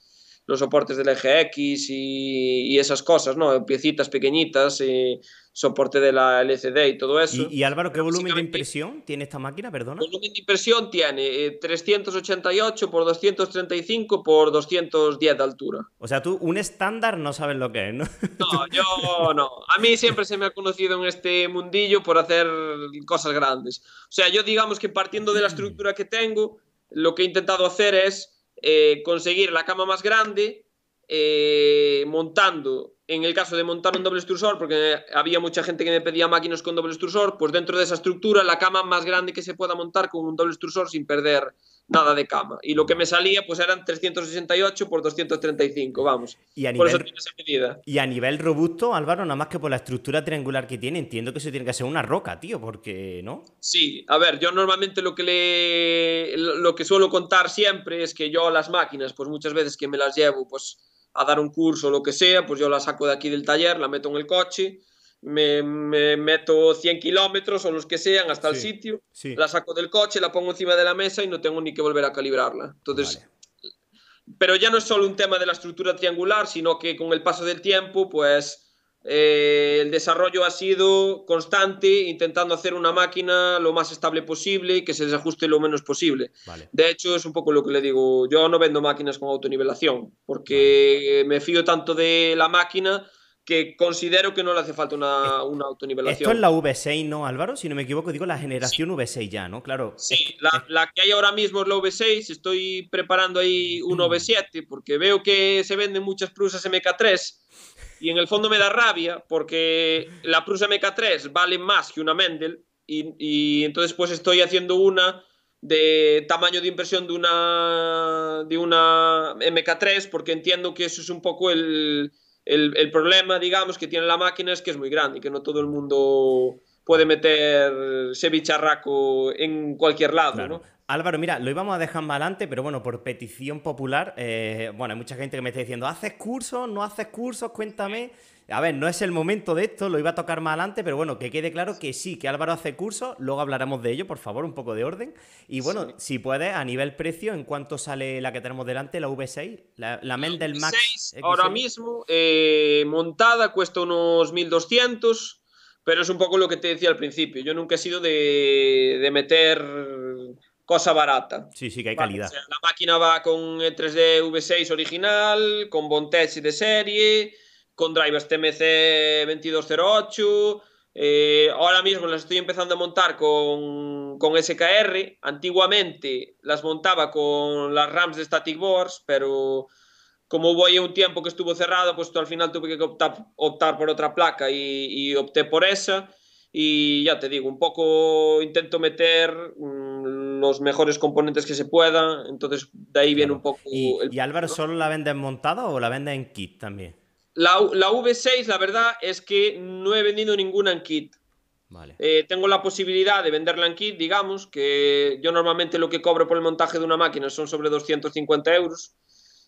los soportes del eje X y, esas cosas, ¿no? Piecitas pequeñitas, y soporte de la LCD y todo eso. ¿Y, Álvaro, qué volumen de impresión tiene esta máquina, perdona? Volumen de impresión tiene 388 x 235 x 210 de altura. O sea, tú un estándar no sabes lo que es, ¿no? No, yo no. A mí siempre se me ha conocido en este mundillo por hacer cosas grandes. O sea, yo digamos que partiendo de la mm. estructura que tengo, lo que he intentado hacer es eh, conseguir la cama más grande eh, montando, en el caso de montar un doble extrusor, porque había mucha gente que me pedía máquinas con doble extrusor, pues dentro de esa estructura la cama más grande que se pueda montar con un doble extrusor sin perder nada de cama. Y lo que me salía, pues eran 368 por 235, vamos. ¿Y a nivel, Y a nivel robusto, Álvaro, nada más que por la estructura triangular que tiene, entiendo que eso tiene que ser una roca, tío, porque, ¿no? Sí, a ver, yo normalmente lo que, le, lo que suelo contar siempre es que yo las máquinas, pues muchas veces que me las llevo, pues a dar un curso o lo que sea, pues yo la saco de aquí del taller, la meto en el coche me, meto 100 kilómetros o los que sean hasta el sitio, la saco del coche, la pongo encima de la mesa y no tengo ni que volver a calibrarla. Entonces, pero ya no es solo un tema de la estructura triangular, sino que con el paso del tiempo, pues eh, el desarrollo ha sido constante, intentando hacer una máquina lo más estable posible y que se desajuste lo menos posible. De hecho, es un poco lo que le digo, yo no vendo máquinas con autonivelación, porque me fío tanto de la máquina que considero que no le hace falta una, una autonivelación. Esto es la V6, ¿no, Álvaro? Si no me equivoco, digo la generación V6 ya, ¿no? Claro. Sí, la, que hay ahora mismo es la V6. Estoy preparando ahí una mm. V7 porque veo que se venden muchas Prusas MK3 y en el fondo me da rabia porque la Prusa MK3 vale más que una Mendel y, y entonces pues estoy haciendo una de tamaño de impresión de una de una MK3 porque entiendo que eso es un poco el el, el problema, digamos, que tiene la máquina es que es muy grande y que no todo el mundo puede meter cevicharraco en cualquier lado, ¿no? Álvaro, mira, lo íbamos a dejar más adelante, pero bueno, por petición popular, eh, bueno, hay mucha gente que me está diciendo, ¿haces cursos? ¿No haces cursos? Cuéntame. A ver, no es el momento de esto, lo iba a tocar más adelante, pero bueno, que quede claro que sí, que Álvaro hace cursos, luego hablaremos de ello, por favor, un poco de orden. Y bueno, si puedes, a nivel precio, ¿en cuánto sale la que tenemos delante, la V6? La, la del Max. 6 Ahora mismo, eh, montada, cuesta unos 1200 pero es un poco lo que te decía al principio. Yo nunca he sido de, de meter cosa barata. Sí, sí, que hay calidad. la máquina va con el 3D V6 original, con Bontech de serie, con drivers TMC 2208. Eh, ahora mismo las estoy empezando a montar con, con, SKR. Antiguamente las montaba con las RAMs de Static Boards, pero como hubo ahí un tiempo que estuvo cerrado, pues al final tuve que optar, optar por otra placa y, opté por esa. Y ya te digo, un poco intento meter mm, los mejores componentes que se puedan, Entonces, de ahí viene un poco. ¿Y, el... Álvaro solo la en montada o la vende en kit también? La, V6, la verdad es que no he vendido ninguna en kit. Eh, tengo la posibilidad de venderla en kit, digamos, que yo normalmente lo que cobro por el montaje de una máquina son sobre 250 euros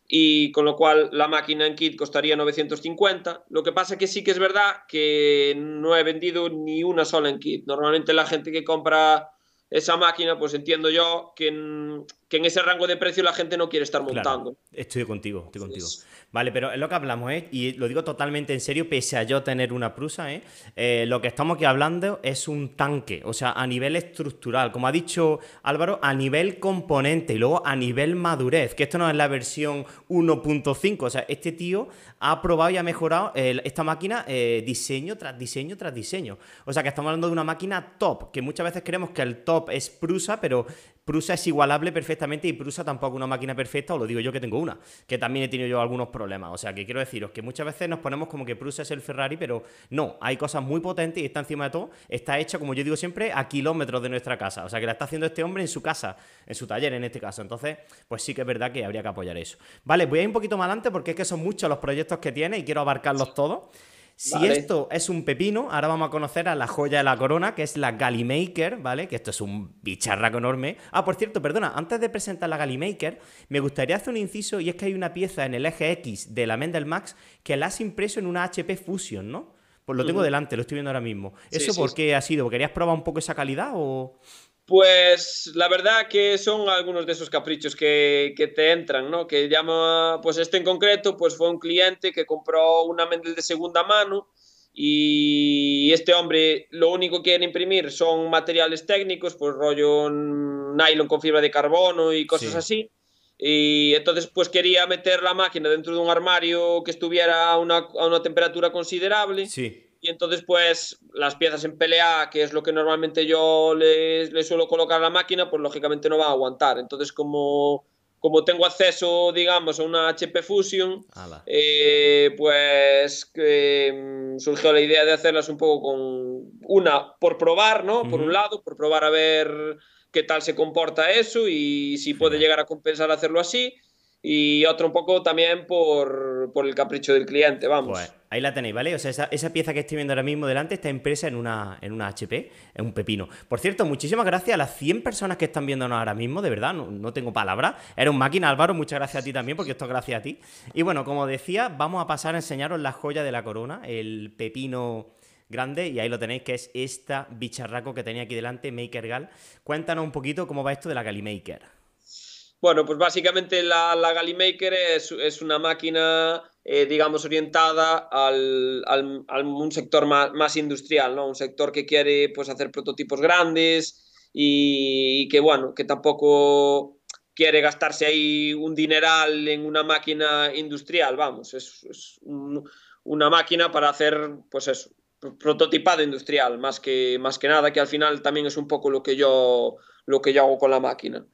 y con lo cual la máquina en kit costaría 950. Lo que pasa que sí que es verdad que no he vendido ni una sola en kit. Normalmente la gente que compra esa máquina, pues entiendo yo que que en ese rango de precio la gente no quiere estar montando. estoy contigo, estoy contigo. Vale, pero es lo que hablamos, ¿eh? y lo digo totalmente en serio, pese a yo tener una prusa, ¿eh? eh, lo que estamos aquí hablando es un tanque, o sea, a nivel estructural, como ha dicho Álvaro, a nivel componente y luego a nivel madurez, que esto no es la versión 1.5, o sea, este tío ha probado y ha mejorado eh, esta máquina eh, diseño tras diseño tras diseño. O sea, que estamos hablando de una máquina top, que muchas veces creemos que el top es prusa, pero Prusa es igualable perfectamente y Prusa tampoco es una máquina perfecta, o lo digo yo que tengo una, que también he tenido yo algunos problemas. O sea, que quiero deciros que muchas veces nos ponemos como que Prusa es el Ferrari, pero no, hay cosas muy potentes y está encima de todo, está hecha, como yo digo siempre, a kilómetros de nuestra casa. O sea, que la está haciendo este hombre en su casa, en su taller en este caso. Entonces, pues sí que es verdad que habría que apoyar eso. Vale, voy a ir un poquito más adelante porque es que son muchos los proyectos que tiene y quiero abarcarlos todos. Si esto es un pepino, ahora vamos a conocer a la joya de la corona, que es la Galimaker, ¿vale? Que esto es un bicharraco enorme. Ah, por cierto, perdona, antes de presentar la Gallimaker, me gustaría hacer un inciso y es que hay una pieza en el eje X de la Mendel Max que la has impreso en una HP Fusion, ¿no? Pues lo tengo delante, lo estoy viendo ahora mismo. ¿Eso por qué ha sido? ¿Querías probar un poco esa calidad o...? Pues la verdad que son algunos de esos caprichos que, te entran, ¿no? Que llama, pues este en concreto, pues fue un cliente que compró una Mendel de segunda mano y este hombre lo único que quiere imprimir son materiales técnicos, pues rollo nylon con fibra de carbono y cosas así. Y entonces pues quería meter la máquina dentro de un armario que estuviera a una, a una temperatura considerable. Sí y entonces, pues, las piezas en pelea, que es lo que normalmente yo le, suelo colocar a la máquina, pues lógicamente no va a aguantar. Entonces, como como tengo acceso, digamos, a una HP Fusion, eh, pues mm, surgió la idea de hacerlas un poco con una, por probar, ¿no? Por un lado, por probar a ver qué tal se comporta eso y si puede llegar a compensar hacerlo así. Y otro un poco también por, por el capricho del cliente, vamos. Pues, Ahí la tenéis, ¿vale? O sea, esa, pieza que estoy viendo ahora mismo delante está impresa en una, en HP, en un pepino. Por cierto, muchísimas gracias a las 100 personas que están viéndonos ahora mismo, de verdad, no, tengo palabras. Era un máquina, Álvaro, muchas gracias a ti también, porque esto es gracias a ti. Y bueno, como decía, vamos a pasar a enseñaros la joya de la corona, el pepino grande y ahí lo tenéis que es esta bicharraco que tenía aquí delante, Maker Gal. Cuéntanos un poquito cómo va esto de la Galimaker. Bueno, pues básicamente la, es, una máquina, eh, digamos, orientada al, un sector más, industrial, ¿no? Un sector que quiere pues, hacer prototipos grandes y, que, bueno, que tampoco quiere gastarse ahí un dineral en una máquina industrial, vamos, es, una máquina para hacer, pues eso, prototipado industrial, más que, más que nada, que al final también es un poco lo que yo lo que yo hago con la máquina.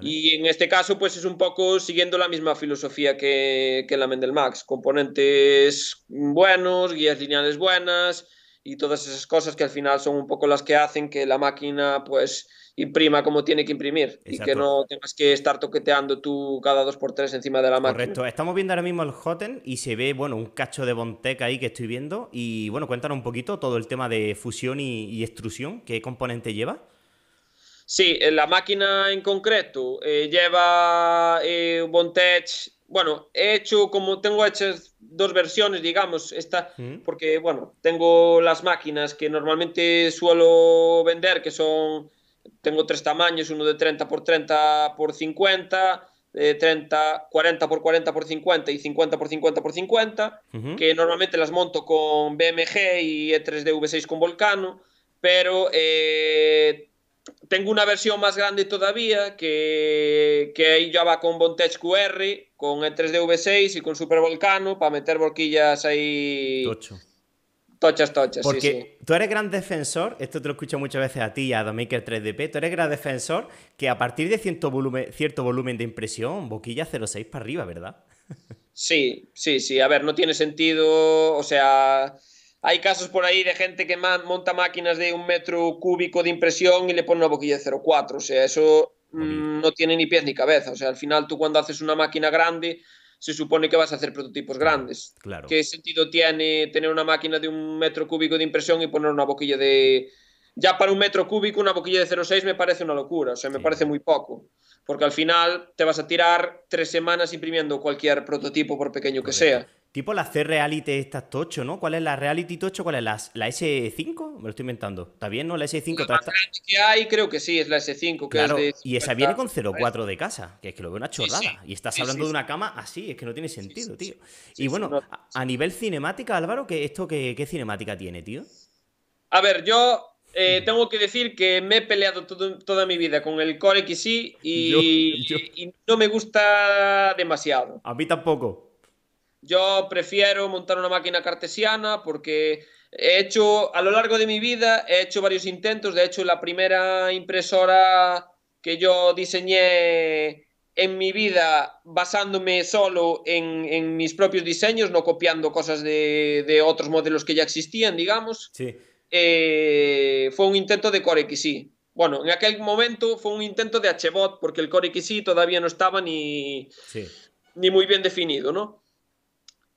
Y en este caso, pues es un poco siguiendo la misma filosofía que, la Mendelmax. componentes buenos, guías lineales buenas y todas esas cosas que al final son un poco las que hacen que la máquina pues imprima como tiene que imprimir y que no tengas que estar toqueteando tú cada dos por tres encima de la máquina. Correcto, estamos viendo ahora mismo el Hoten y se ve, bueno, un cacho de Bontec ahí que estoy viendo y bueno, cuéntanos un poquito todo el tema de fusión y extrusión, qué componente lleva. Sí, eh, la máquina en concreto eh, lleva eh, Bontech. Bueno, he hecho como tengo hechas dos versiones, digamos, esta, mm. porque bueno, tengo las máquinas que normalmente suelo vender, que son, tengo tres tamaños, uno de 30 x 30 x 50, 30, 40 x 40 x 50 y 50 x 50 x 50, que normalmente las monto con BMG y E3D V6 con Volcano, pero eh, tengo una versión más grande todavía que, que ahí ya va con Vontech QR, con el 3DV6 y con Super Volcano para meter boquillas ahí. Tocho. Tochas, tochas. Porque sí, sí. tú eres gran defensor, esto te lo escucho muchas veces a ti y a Domaker 3DP, tú eres gran defensor que a partir de cierto volumen, cierto volumen de impresión, boquilla 0.6 para arriba, ¿verdad? Sí, sí, sí. A ver, no tiene sentido, o sea, hay casos por ahí de gente que monta máquinas de un metro cúbico de impresión y le pone una boquilla de 0,4. O sea, eso mm, no tiene ni pies ni cabeza. O sea, al final tú cuando haces una máquina grande, se supone que vas a hacer prototipos grandes. Claro. ¿Qué sentido tiene tener una máquina de un metro cúbico de impresión y poner una boquilla de... Ya para un metro cúbico una boquilla de 0,6 me parece una locura, o sea, me parece muy poco, porque al final te vas a tirar tres semanas imprimiendo cualquier prototipo, por pequeño que sea. Tipo la C-Reality estas tocho, ¿no? ¿Cuál es la Reality tocho? ¿Cuál es la, S5? Me lo estoy inventando. ¿Está bien, no? La S5. La que hay creo que sí, es la S5. claro, y esa viene con 0,4 de casa, que es que lo veo una chorrada. y estás hablando de una cama así, es que no tiene sentido, tío. y bueno, a, nivel cinemática, Álvaro, ¿qué, esto qué, cinemática tiene, tío? A ver, yo eh, tengo que decir que me he peleado toda mi vida con el Core XY y, y no me gusta demasiado. A mí tampoco. Yo prefiero montar una máquina cartesiana porque he hecho, a lo largo de mi vida, he hecho varios intentos. De hecho, la primera impresora que yo diseñé en mi vida basándome solo en, mis propios diseños, no copiando cosas de, otros modelos que ya existían, digamos. Eh, fue un intento de Core XY. Bueno, en aquel momento fue un intento de HBot, porque el Core XY todavía no estaba ni, ni muy bien definido, ¿no?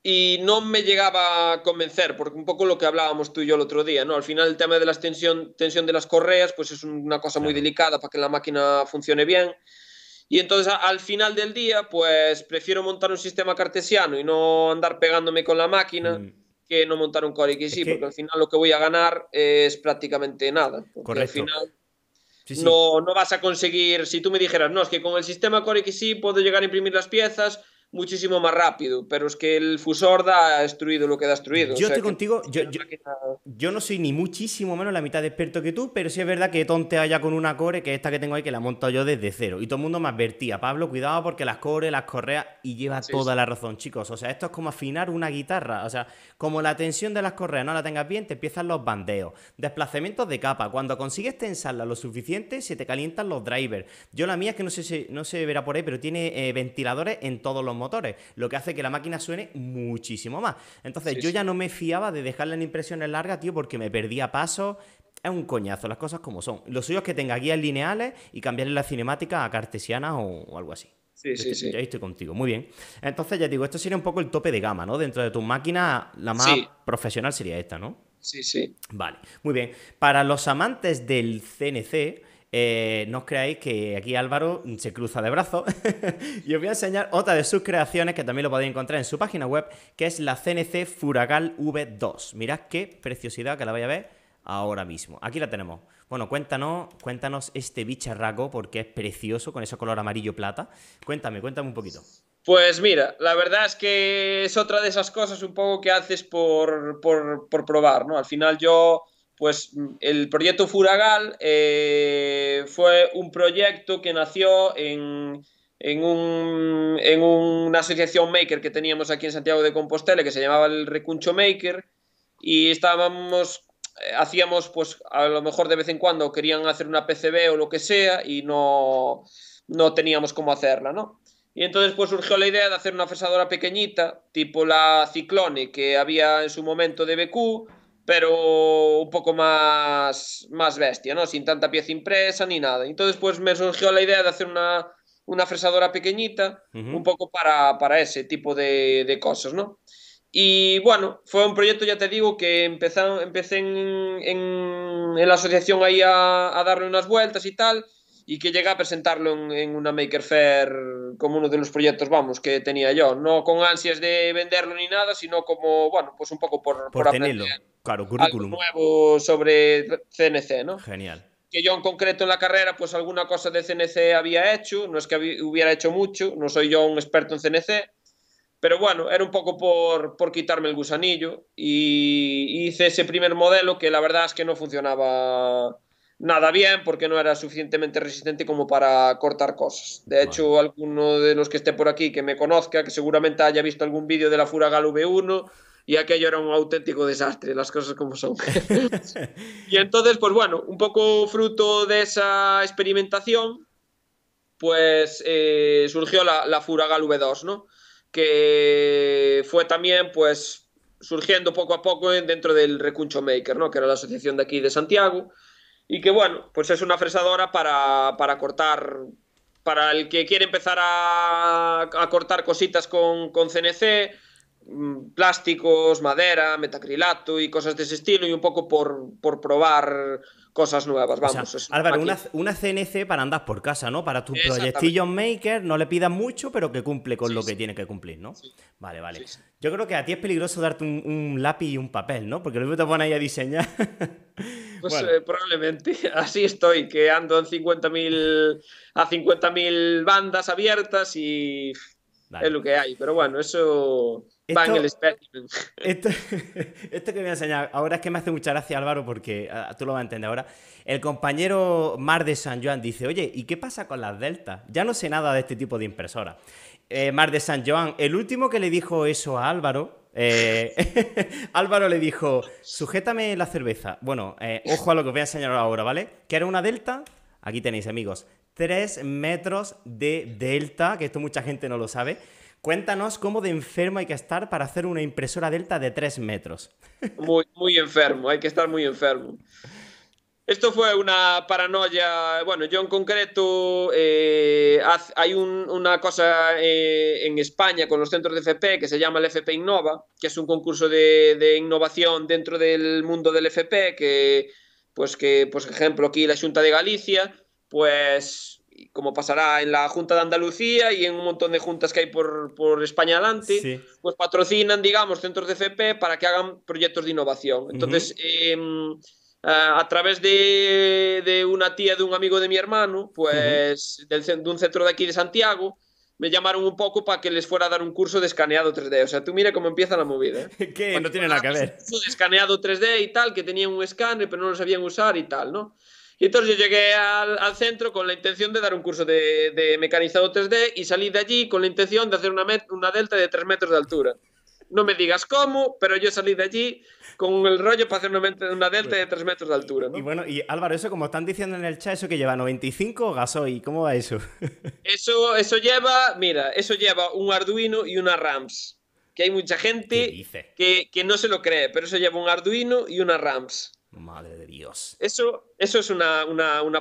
y no me llegaba a convencer, porque un poco lo que hablábamos tú y yo el otro día, ¿no? Al final el tema de la tensión, tensión de las correas, pues es una cosa muy delicada para que la máquina funcione bien. Y entonces al final del día, pues prefiero montar un sistema cartesiano y no andar pegándome con la máquina. Mm. que no montar un core porque al final lo que voy a ganar es prácticamente nada. Porque correcto. Al final No, no vas a conseguir, si tú me dijeras, no, es que con el sistema core puedo llegar a imprimir las piezas, muchísimo más rápido, pero es que el fusor da destruido lo que da destruido. Yo estoy contigo, yo, no soy ni muchísimo menos la mitad de experto que tú, pero sí es verdad que tontea ya con una core, que esta que tengo ahí, que la he yo desde cero. Y todo el mundo me advertía, Pablo, cuidado porque las cores, las correas, y lleva toda la razón, chicos. O sea, esto es como afinar una guitarra. O sea, como la tensión de las correas no la tengas bien, te empiezan los bandeos, desplazamientos de capa. Cuando consigues tensarla lo suficiente, se te calientan los drivers. Yo la mía, es que no sé si no se verá por ahí, pero tiene eh, ventiladores en todos los motores, lo que hace que la máquina suene muchísimo más. Entonces yo ya no me fiaba de dejarla en impresiones largas, tío, porque me perdía paso. Es un coñazo, las cosas como son. Lo suyo es que tenga guías lineales y cambiarle la cinemática a cartesiana o, algo así. Sí, sí, sí. Ahí estoy contigo, muy bien. Entonces, ya digo, esto sería un poco el tope de gama, ¿no? Dentro de tu máquina, la más profesional sería esta, ¿no? Sí, sí. Vale, muy bien. Para los amantes del CNC, eh, no os creáis que aquí Álvaro se cruza de brazos. y os voy a enseñar otra de sus creaciones que también lo podéis encontrar en su página web, que es la CNC Furagal V2. Mirad qué preciosidad que la vais a ver ahora mismo. Aquí la tenemos. Bueno, cuéntanos, cuéntanos este bicharraco porque es precioso con ese color amarillo plata. Cuéntame, cuéntame un poquito. Pues mira, la verdad es que es otra de esas cosas un poco que haces por, por probar, ¿no? Al final yo pues mm, el proyecto Furagal eh, fue un proyecto que nació en, un, una asociación maker que teníamos aquí en Santiago de Compostela que se llamaba el Recuncho Maker y estábamos, eh, hacíamos pues a lo mejor de vez en cuando querían hacer una PCB o lo que sea y no, no teníamos cómo hacerla, ¿no? Y entonces pues surgió la idea de hacer una fresadora pequeñita, tipo la Ciclone que había en su momento de BQ, pero un poco más, más bestia, ¿no? Sin tanta pieza impresa ni nada. Entonces, pues me surgió la idea de hacer una, una fresadora pequeñita, un poco para, para ese tipo de, cosas, ¿no? Y bueno, fue un proyecto, ya te digo, que empecé, empecé en, en, la asociación ahí a, darle unas vueltas y tal, y que llegué a presentarlo en, una Maker Fair como uno de los proyectos, vamos, que tenía yo. No con ansias de venderlo ni nada, sino como, bueno, pues un poco por, por, claro, currículum. nuevo sobre CNC, ¿no? Genial. Que yo en concreto en la carrera, pues alguna cosa de CNC había hecho, no es que hubiera hecho mucho, no soy yo un experto en CNC, pero bueno, era un poco por, quitarme el gusanillo y hice ese primer modelo que la verdad es que no funcionaba nada bien porque no era suficientemente resistente como para cortar cosas. De hecho, alguno de los que esté por aquí que me conozca, que seguramente haya visto algún vídeo de la furagal V1 y aquello era un auténtico desastre, las cosas como son. y entonces, pues bueno, un poco fruto de esa experimentación, pues eh, surgió la, la Furagal V2, ¿no? Que fue también, pues, surgiendo poco a poco dentro del Recuncho Maker, ¿no? Que era la asociación de aquí de Santiago. Y que, bueno, pues es una fresadora para, cortar para el que quiere empezar a, cortar cositas con, con, CNC, Mm, plásticos, madera, metacrilato y cosas de ese estilo y un poco por, probar cosas nuevas. Vamos, Álvaro, una, CNC para andar por casa, ¿no? Para tu proyectillos maker, no le pidas mucho, pero que cumple con lo que tiene que cumplir, ¿no? Vale, vale. Yo creo que a ti es peligroso darte un, lápiz y un papel, ¿no? Porque luego te pones ahí a diseñar. pues eh, probablemente, así estoy, que ando en 50 a 50.000 bandas abiertas y es lo que hay, pero bueno, eso esto, el espectro. Esto, que voy a enseñar ahora es que me hace mucha gracia, Álvaro, porque ah, tú lo vas a entender ahora. El compañero Mar de San Juan dice: Oye, ¿y qué pasa con las deltas? Ya no sé nada de este tipo de impresora. Eh, Mar de San Juan, el último que le dijo eso a Álvaro. Eh, Álvaro le dijo, sujétame la cerveza. Bueno, eh, ojo a lo que os voy a enseñar ahora, ¿vale? Que era una delta. Aquí tenéis, amigos. 3 metros de delta, que esto mucha gente no lo sabe. Cuéntanos cómo de enfermo hay que estar para hacer una impresora delta de 3 metros. Muy, muy enfermo, hay que estar muy enfermo. Esto fue una paranoia, bueno, yo en concreto, eh, hay una cosa eh, en España con los centros de FP que se llama el FP Innova, que es un concurso de, innovación dentro del mundo del FP, que, pues que, pues, por ejemplo, aquí la Junta de Galicia pues como pasará en la Junta de Andalucía y en un montón de juntas que hay por, por España adelante, pues patrocinan, digamos, centros de FP para que hagan proyectos de innovación. Entonces, em, a través de, una tía de un amigo de mi hermano, pues de un centro de aquí de Santiago, me llamaron un poco para que les fuera a dar un curso de escaneado 3D. O sea, tú mira cómo empieza la movida. ¿eh? ¿Qué? no tiene nada que ver. De escaneado 3D y tal, que tenían un escáner pero no lo sabían usar y tal, ¿no? Y entonces yo llegué al, centro con la intención de dar un curso de, mecanizado 3D y salí de allí con la intención de hacer una, delta de 3 metros de altura. No me digas cómo, pero yo salí de allí con el rollo para hacer una, delta de 3 metros de altura. Y bueno, y Álvaro, eso como están diciendo en el chat, eso que lleva 95 gasoil, ¿cómo va eso? eso, eso lleva, mira, eso lleva un Arduino y una RAMS. Que hay mucha gente que, que no se lo cree, pero eso lleva un Arduino y una RAMS. Madre de Dios. Eso, eso es una,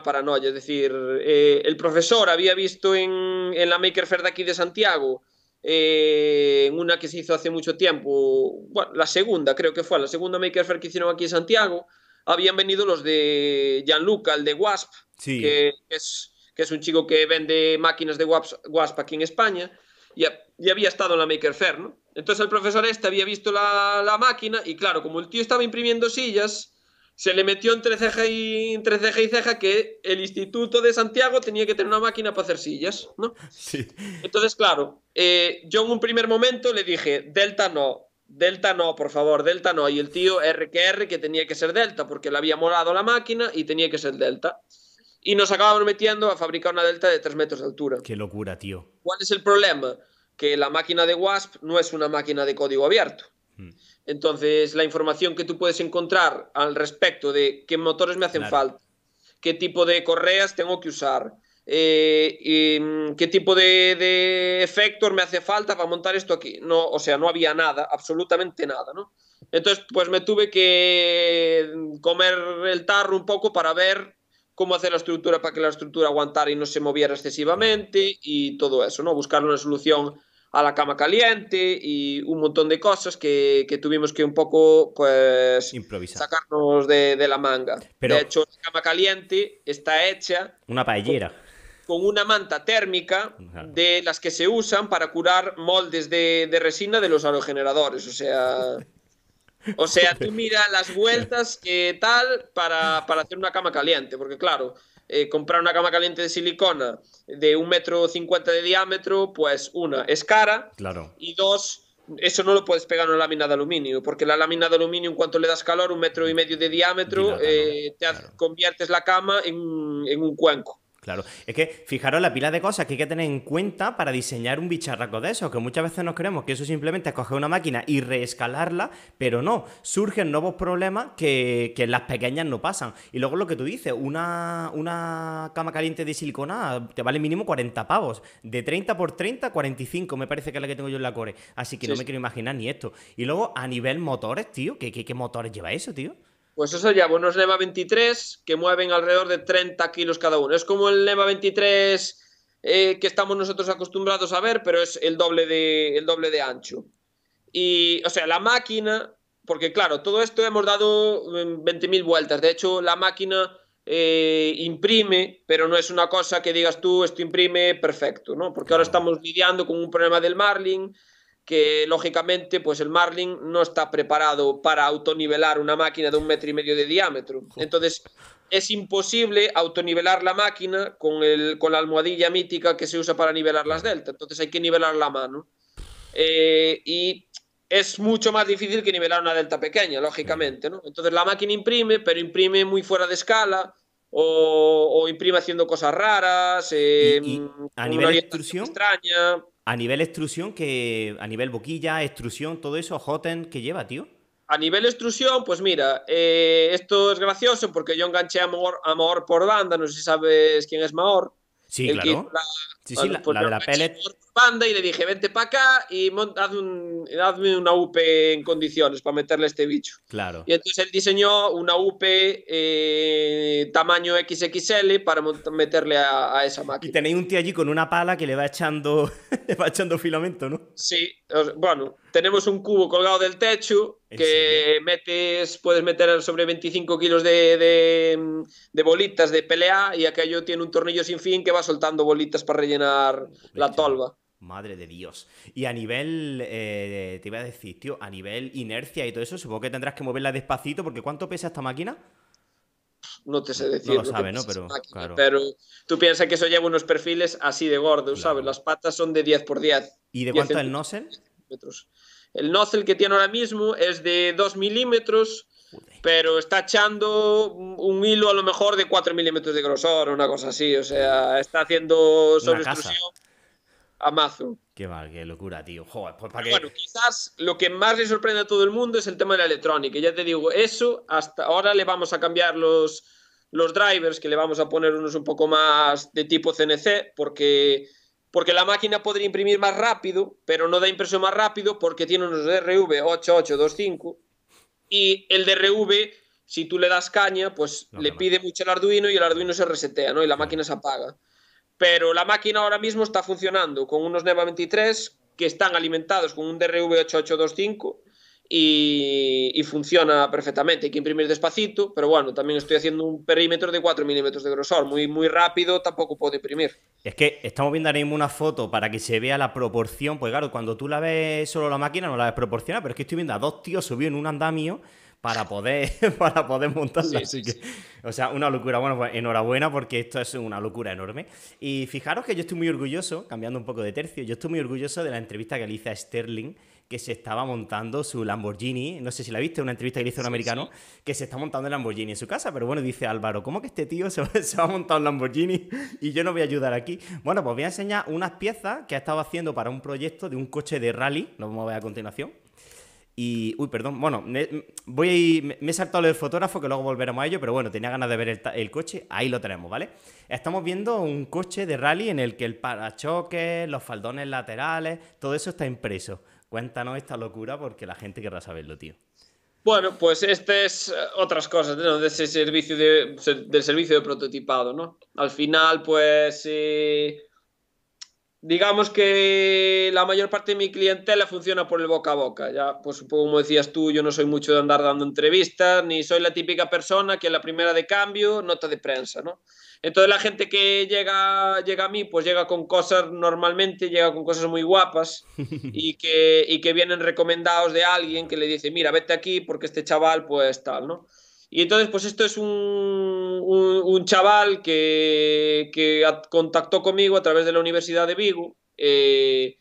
paranoia. Es decir, eh, el profesor había visto en, la Maker Fair de aquí de Santiago, eh, en una que se hizo hace mucho tiempo, la segunda creo que fue, la segunda Maker Fair que hicieron aquí en Santiago, habían venido los de Gianluca, el de Wasp, que, es, que es un chico que vende máquinas de Wasp, aquí en España, y, había estado en la Maker Fair, ¿no? Entonces el profesor este había visto la, la máquina y claro, como el tío estaba imprimiendo sillas, se le metió entre ceja, y, entre ceja que el Instituto de Santiago tenía que tener una máquina para hacer sillas, ¿no? Sí. Entonces, claro, eh, yo en un primer momento le dije, Delta no, Delta no, por favor, Delta no. Y el tío RQR que tenía que ser Delta, porque le había molado la máquina y tenía que ser Delta. Y nos acabamos metiendo a fabricar una Delta de 3 metros de altura. Qué locura, tío. ¿Cuál es el problema? Que la máquina de WASP no es una máquina de código abierto. Hmm. Entonces, la información que tú puedes encontrar al respecto de qué motores me hacen falta, qué tipo de correas tengo que usar, eh, mm, qué tipo de, de, efectos me hace falta para montar esto aquí. No, o sea, no había nada, absolutamente nada, ¿no? Entonces, pues me tuve que mm, comer el tarro un poco para ver cómo hacer la estructura para que la estructura aguantara y no se moviera excesivamente y todo eso, ¿no? Buscar una solución a la cama caliente y un montón de cosas que, tuvimos que un poco pues sacarnos de, la manga. de hecho, la cama caliente está hecha... Una paellera. Con, una manta térmica de las que se usan para curar moldes de, resina de los aerogeneradores. O sea... O sea, tú mira las vueltas que tal para, para hacer una cama caliente, porque claro, eh, comprar una cama caliente de silicona de un metro cincuenta de diámetro, pues una, es cara. Claro. Y dos, eso no lo puedes pegar en una lámina de aluminio, porque la lámina de aluminio, en cuanto le das calor, un metro y medio de diámetro, eh, te conviertes la cama en un cuenco. Claro, es que fijaros la pila de cosas que hay que tener en cuenta para diseñar un bicharraco de eso, que muchas veces nos creemos que eso simplemente es coger una máquina y reescalarla, pero no, surgen nuevos problemas que, que las pequeñas no pasan. Y luego lo que tú dices, una, una cama caliente de silicona te vale mínimo 40 pavos, de 30 por 30, 45 me parece que es la que tengo yo en la core, así que no me quiero imaginar ni esto. Y luego a nivel motores, tío, que qué, qué motores lleva eso, tío? Pues eso ya, pues unos neva 23 que mueven alrededor de 30 kilos cada uno. Es como el neva 23 eh, que estamos nosotros acostumbrados a ver, pero es el doble, de, el doble de ancho. Y, o sea, la máquina, porque claro, todo esto hemos dado 20.000 mm, vueltas. De hecho, la máquina eh, imprime, pero no es una cosa que digas tú, esto imprime perfecto, ¿no? Porque ahora estamos lidiando con un problema del Marlin, que lógicamente pues el Marlin no está preparado para autonivelar una máquina de un metro y medio de diámetro. Entonces es imposible autonivelar la máquina con, el, con la almohadilla mítica que se usa para nivelar las deltas. Entonces hay que nivelar la mano. Eh, y es mucho más difícil que nivelar una delta pequeña, lógicamente. ¿no? Entonces la máquina imprime, pero imprime muy fuera de escala. O, imprime haciendo cosas raras, eh, ¿Y, em, a extraña. A nivel extrusión, que a nivel boquilla, extrusión, todo eso, Hoten ¿qué lleva, tío? A nivel extrusión, pues mira, eh, esto es gracioso porque yo enganché a Amor, por banda, no sé si sabes quién es Maor. Sí, el claro la, de la pellet. Banda y le dije, vente para acá y haz hazme una UP en condiciones para meterle a este bicho. Claro. Y entonces él diseñó una UP eh, tamaño XXL para meterle a, esa máquina. Y tenéis un tío allí con una pala que le va echando, echando filamento, ¿no? Sí, bueno, tenemos un cubo colgado del techo que metes, puedes meter sobre 25 kilos de, de, bolitas de pelea y aquello tiene un tornillo sin fin que va soltando bolitas para rellenar la tolva. Madre de Dios. Y a nivel, eh, te iba a decir, tío, a nivel inercia y todo eso, supongo que tendrás que moverla despacito, porque ¿cuánto pesa esta máquina? No te sé decir. No lo, ¿no? Pero, pero tú piensas que eso lleva unos perfiles así de gordo ¿sabes? Las patas son de 10 por 10. ¿Y de cuánto es el nozzle? El nozzle que tiene ahora mismo es de 2 milímetros pero está echando un hilo a lo mejor de 4 milímetros de grosor o una cosa así. O sea, está haciendo sobre Amazon. a mazo. Qué mal, qué locura, tío. Pues bueno, quizás lo que más le sorprende a todo el mundo es el tema de la electrónica. Ya te digo, eso hasta ahora le vamos a cambiar los, los drivers, que le vamos a poner unos un poco más de tipo CNC, porque porque la máquina podría imprimir más rápido, pero no da impresión más rápido porque tiene unos RV 8825 y el DRV, si tú le das caña, pues le pide mucho el Arduino y el Arduino se resetea, ¿no? Y la máquina se apaga. Pero la máquina ahora mismo está funcionando con unos Neva 23 que están alimentados con un DRV 8825 y, funciona perfectamente. Hay que imprimir despacito, pero bueno, también estoy haciendo un perímetro de 4 milímetros de grosor. Muy, muy rápido, tampoco puedo imprimir. Es que estamos viendo ahora mismo una foto para que se vea la proporción. Pues claro, cuando tú la ves solo la máquina, no la ves proporcionada, pero es que estoy viendo a dos tíos subidos en un andamio para poder, para poder montarla. o sea, una locura. Bueno, pues enhorabuena porque esto es una locura enorme. Y fijaros que yo estoy muy orgulloso, cambiando un poco de tercio, yo estoy muy orgulloso de la entrevista que le hice a Sterling que se estaba montando su Lamborghini. No sé si la viste, una entrevista que le hizo un americano, que se está montando el Lamborghini en su casa. Pero bueno, dice Álvaro, ¿cómo que este tío se, se va a montar un Lamborghini y yo no voy a ayudar aquí? Bueno, pues voy a enseñar unas piezas que ha estado haciendo para un proyecto de un coche de rally, lo vamos a ver a continuación. Y, uy, perdón, bueno, me, voy me he saltado el fotógrafo, que luego volveremos a ello, pero bueno, tenía ganas de ver el, el, coche, ahí lo tenemos, ¿vale? Estamos viendo un coche de rally en el que el parachoques, los faldones laterales, todo eso está impreso. Cuéntanos esta locura porque la gente querrá saberlo, tío. Bueno, pues este es eh, otras cosas, ¿no? De ese servicio de, del servicio de prototipado, ¿no? Al final, pues, digamos que la mayor parte de mi clientela funciona por el boca a boca. Ya, pues como decías tú, yo no soy mucho de andar dando entrevistas, ni soy la típica persona que es la primera de cambio nota de prensa, ¿no? Entonces la gente que llega, llega a mí, pues llega con cosas normalmente, llega con cosas muy guapas y que, y que vienen recomendados de alguien que le dice, mira, vete aquí porque este chaval pues tal, ¿no? Y entonces, pues esto es un, un, chaval que, que, contactó conmigo a través de la Universidad de Vigo. Eh,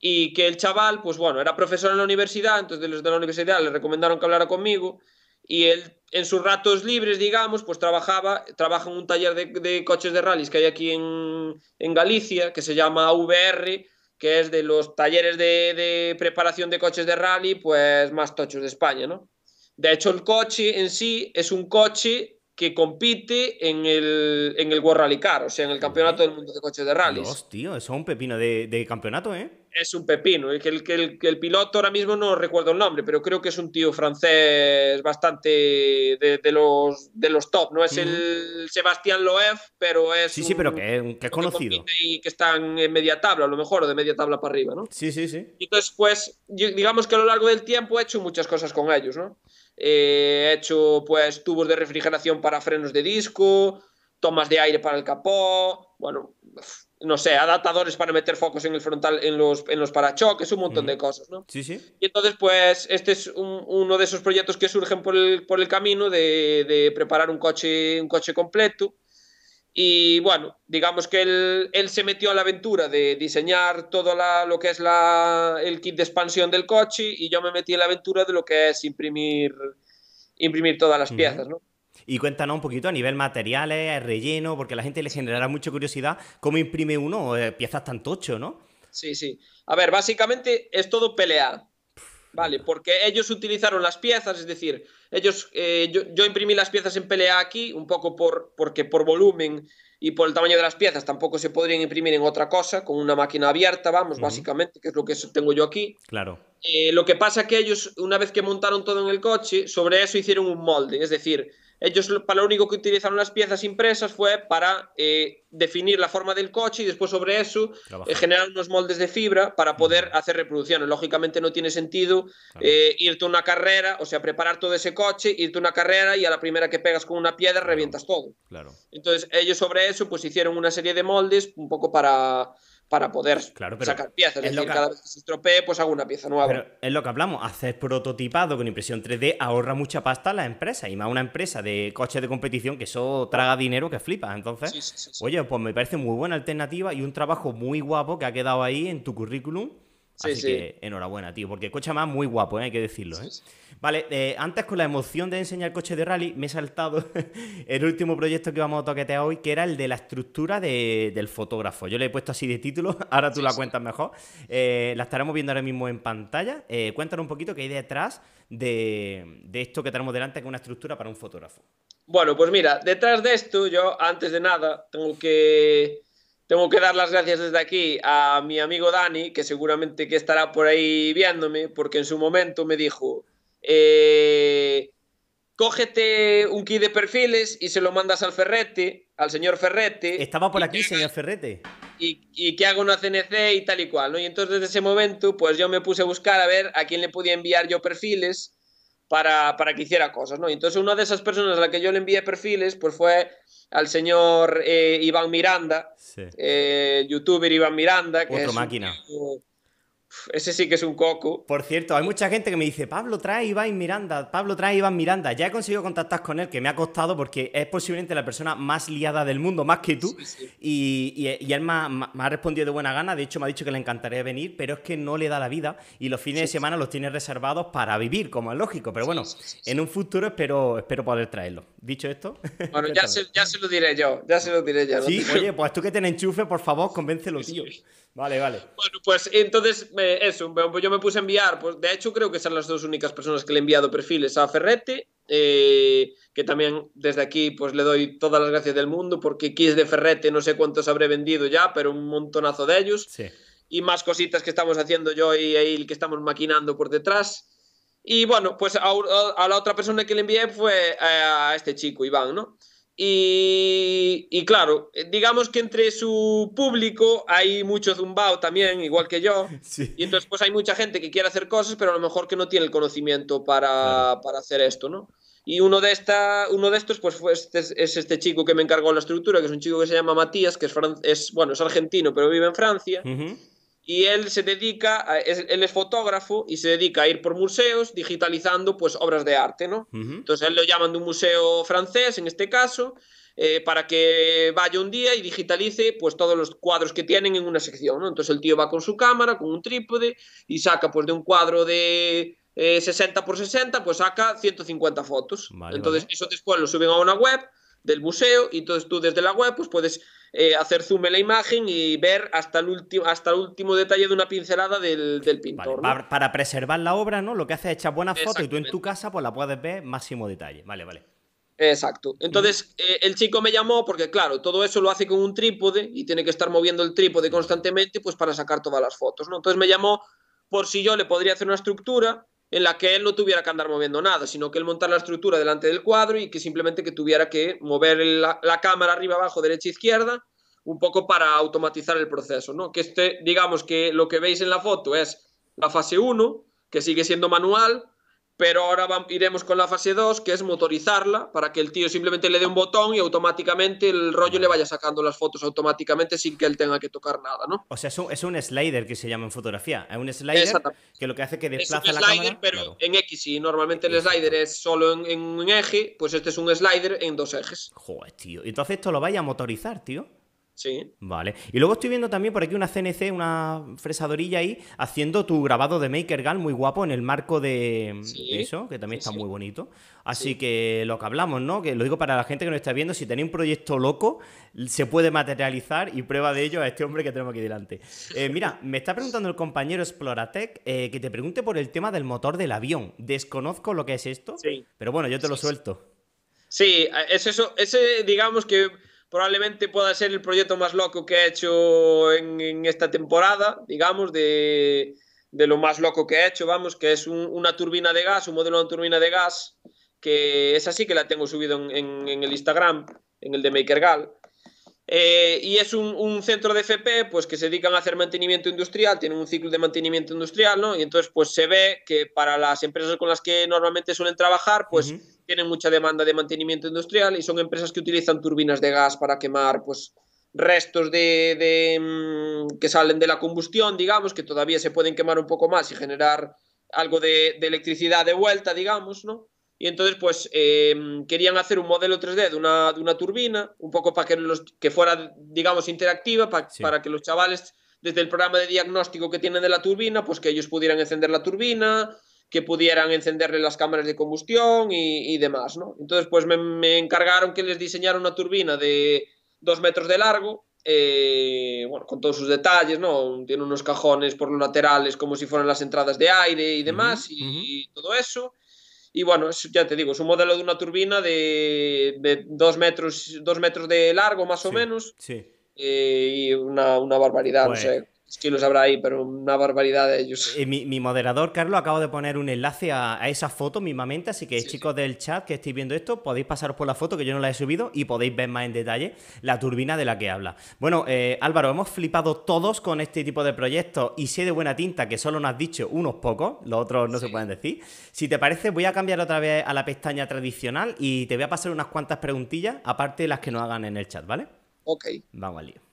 y que el chaval, pues bueno, era profesor en la universidad, entonces los de la universidad le recomendaron que hablara conmigo y él en sus ratos libres, digamos, pues trabajaba, trabaja en un taller de, de coches de rallies que hay aquí en, en, Galicia, que se llama VR, que es de los talleres de, de preparación de coches de rally, pues más tochos de España, ¿no? De hecho, el coche en sí es un coche que compite en el, en el World Rally Car, o sea, en el campeonato del mundo de coches de rally. Dios, tío, eso es un pepino de, campeonato, ¿eh? Es un pepino. El, el, que el piloto ahora mismo no recuerdo el nombre, pero creo que es un tío francés bastante de, los, de los top. No es mm. el Sebastián Loeb, pero es. Sí, un, sí, pero que, que es conocido. y que están en media tabla, a lo mejor, o de media tabla para arriba, ¿no? Sí, sí, sí. Y entonces, pues, digamos que a lo largo del tiempo he hecho muchas cosas con ellos, ¿no? he eh, hecho pues tubos de refrigeración para frenos de disco, tomas de aire para el capó, bueno, no sé, adaptadores para meter focos en el frontal, en los, parachoques, un montón de mm. cosas, Y entonces, pues, este es uno de esos proyectos que surgen por el, camino de, preparar un coche, un coche completo. Y bueno, digamos que él, se metió a la aventura de diseñar todo lo que es el kit de expansión del coche y yo me metí en la aventura de lo que es imprimir, imprimir todas las piezas, ¿no? Y cuéntanos un poquito a nivel materiales, relleno, porque a la gente le generará mucha curiosidad cómo imprime uno eh, piezas tan tocho, ¿no? Sí, sí. A ver, básicamente es todo pelear. Vale, porque ellos utilizaron las piezas, es decir, ellos, eh, yo, imprimí las piezas en PLA aquí, un poco por, porque por volumen y por el tamaño de las piezas tampoco se podrían imprimir en otra cosa, con una máquina abierta, vamos, básicamente, que es lo que tengo yo aquí. Claro. Eh, lo que pasa que ellos, una vez que montaron todo en el coche, sobre eso hicieron un molde, es decir, ellos para lo único que utilizaron las piezas impresas fue para eh, definir la forma del coche y después sobre eso eh, generar unos moldes de fibra para poder hacer reproducciones. Lógicamente no tiene sentido eh, irte a una carrera, o sea, preparar todo ese coche, irte a una carrera y a la primera que pegas con una piedra revientas todo. Entonces ellos sobre eso pues hicieron una serie de moldes un poco para para poder sacar piezas. Es, cada vez que se estropee, pues hago una pieza nueva. Pero es lo que hablamos, hacer prototipado con impresión 3D ahorra mucha pasta a la empresa, y más una empresa de coches de competición que eso traga dinero que flipa. Entonces, oye, pues me parece muy buena alternativa y un trabajo muy guapo que ha quedado ahí en tu currículum Así que enhorabuena, tío, porque coche más muy guapo, ¿eh? hay que decirlo. ¿eh? vale, eh, antes con la emoción de enseñar coche de rally, me he saltado el último proyecto que vamos a toquetear hoy, que era el de la estructura del fotógrafo. Yo le he puesto así de título, ahora tú la cuentas mejor. Eh, la estaremos viendo ahora mismo en pantalla. cuéntanos un poquito qué hay detrás de, de esto que tenemos delante, que es una estructura para un fotógrafo. Bueno, pues mira, detrás de esto, yo antes de nada tengo que tengo que dar las gracias desde aquí a mi amigo Dani, que seguramente que estará por ahí viéndome, porque en su momento me dijo, eh, cógete un kit de perfiles y se lo mandas al Ferrete, al señor Ferrete. Estaba por aquí, señor Ferrete. Y, que haga una CNC y tal y cual, ¿no? Y entonces desde ese momento, pues yo me puse a buscar a ver a quién le podía enviar yo perfiles para, para que hiciera cosas, Y entonces una de esas personas a la que yo le envié perfiles, pues fue al señor eh, Iván Miranda, eh, youtuber Iván Miranda, que máquina. Ese sí que es un coco. Por cierto, hay mucha gente que me dice, Pablo, trae Iván Miranda, Pablo, trae Iván Miranda. Ya he conseguido contactar con él, que me ha costado porque es posiblemente la persona más liada del mundo, más que tú. Y, y, él me ha, respondido de buena gana, de hecho me ha dicho que le encantaría venir, pero es que no le da la vida y los fines de semana los tiene reservados para vivir, como es lógico. Pero bueno, en un futuro espero, espero poder traerlo. Dicho esto... Bueno, ya se, lo diré yo, ya se lo diré yo. oye, pues tú que te enchufe, por favor, los tíos. Vale, vale. Bueno, pues entonces, eso, pues yo me puse a enviar, pues de hecho creo que son las dos únicas personas que le he enviado perfiles a Ferrete, eh, que también desde aquí pues le doy todas las gracias del mundo, porque Kiss de Ferrete no sé cuántos habré vendido ya, pero un montonazo de ellos. Sí. Y más cositas que estamos haciendo yo y él que estamos maquinando por detrás. Y bueno, pues a, la otra persona que le envié fue eh, a este chico, Iván, ¿no? Y, claro, eh, digamos que entre su público hay mucho zumbao también, igual que yo. Y entonces pues hay mucha gente que quiere hacer cosas, pero a lo mejor que no tiene el conocimiento para, para hacer esto, ¿no? Y uno de, esta, uno de estos pues fue este, es este chico que me encargó la estructura, que es un chico que se llama Matías, que es, es bueno, es argentino, pero vive en Francia y él se dedica, es, él es fotógrafo y se dedica a ir por museos digitalizando pues obras de arte, ¿no? Entonces él lo llaman de un museo francés, en este caso, eh, para que vaya un día y digitalice pues todos los cuadros que tienen en una sección, ¿no? Entonces el tío va con su cámara, con un trípode y saca pues de un cuadro de 60 eh, por 60, pues saca 150 fotos. Entonces eso después lo suben a una web del museo y entonces tú desde la web pues puedes eh, hacer zoom en la imagen y ver hasta el último hasta el último detalle de una pincelada del, del pintor. Para preservar la obra, ¿no? Lo que hace es echar buenas fotos y tú en tu casa pues la puedes ver máximo detalle. Vale, vale. Exacto. Entonces, eh, el chico me llamó porque, claro, todo eso lo hace con un trípode y tiene que estar moviendo el trípode constantemente pues para sacar todas las fotos, ¿no? Entonces me llamó por si yo le podría hacer una estructura en la que él no tuviera que andar moviendo nada, sino que él montara la estructura delante del cuadro y que simplemente que tuviera que mover la, cámara arriba, abajo, derecha, izquierda, un poco para automatizar el proceso, ¿no? Que este, digamos que lo que veis en la foto es la fase 1, que sigue siendo manual, pero ahora iremos con la fase 2, que es motorizarla, para que el tío simplemente le dé un botón y automáticamente el rollo le vaya sacando las fotos automáticamente sin que él tenga que tocar nada, ¿no? O sea, es un, es un slider que se llama en fotografía. Es un slider que lo que hace es que desplaza slider, la cámara. pero en X, y normalmente el slider es solo en, un eje, pues este es un slider en dos ejes. Joder, tío. Entonces esto lo vaya a motorizar, tío. Sí. Vale. Y luego estoy viendo también por aquí una CNC, una fresadorilla ahí, haciendo tu grabado de Maker Gal muy guapo en el marco de, eso, que también está muy bonito. Así que lo que hablamos, ¿no? Que lo digo para la gente que nos está viendo, si tenéis un proyecto loco, se puede materializar y prueba de ello a este hombre que tenemos aquí delante. Eh, mira, me está preguntando el compañero Exploratec eh, que te pregunte por el tema del motor del avión. Desconozco lo que es esto, pero bueno, yo te lo suelto. Sí, eh, es eso, ese digamos que probablemente pueda ser el proyecto más loco que ha hecho en, esta temporada, digamos, de, lo más loco que ha hecho, vamos, que es una turbina de gas, un modelo de turbina de gas, que es así que la tengo subido en, el Instagram, en el de MakerGal. Eh, y es un, centro de FP pues, que se dedican a hacer mantenimiento industrial, tienen un ciclo de mantenimiento industrial, ¿no? Y entonces pues se ve que para las empresas con las que normalmente suelen trabajar, pues tienen mucha demanda de mantenimiento industrial y son empresas que utilizan turbinas de gas para quemar pues, restos de, mm, que salen de la combustión, digamos, que todavía se pueden quemar un poco más y generar algo de, electricidad de vuelta, digamos, ¿no? Y entonces, pues, em, querían hacer un modelo 3D de una, de una turbina, un poco para que, los, que fuera, digamos, interactiva, para, para que los chavales, desde el programa de diagnóstico que tienen de la turbina, pues que ellos pudieran encender la turbina, que pudieran encenderle las cámaras de combustión y, y demás, ¿no? Entonces, pues me, me, encargaron que les diseñara una turbina de dos metros de largo, eh, bueno, con todos sus detalles, ¿no? Tiene unos cajones por los laterales como si fueran las entradas de aire y demás, y, todo eso. Y bueno, es, ya te digo, es un modelo de una turbina de, de dos, metros, dos metros de largo, más o menos. Sí. Eh, y una, una barbaridad, no pues, sé lo sabrá ahí, pero una barbaridad de ellos. Eh, mi, moderador, Carlos, acabo de poner un enlace a, esa foto mismamente, así que chicos del chat que estéis viendo esto, podéis pasaros por la foto, que yo no la he subido, y podéis ver más en detalle la turbina de la que habla. Bueno, eh, Álvaro, hemos flipado todos con este tipo de proyectos y sé de buena tinta que solo nos has dicho unos pocos, los otros no se pueden decir. Si te parece, voy a cambiar otra vez a la pestaña tradicional y te voy a pasar unas cuantas preguntillas, aparte de las que nos hagan en el chat, ¿vale? Ok. Vamos al lío.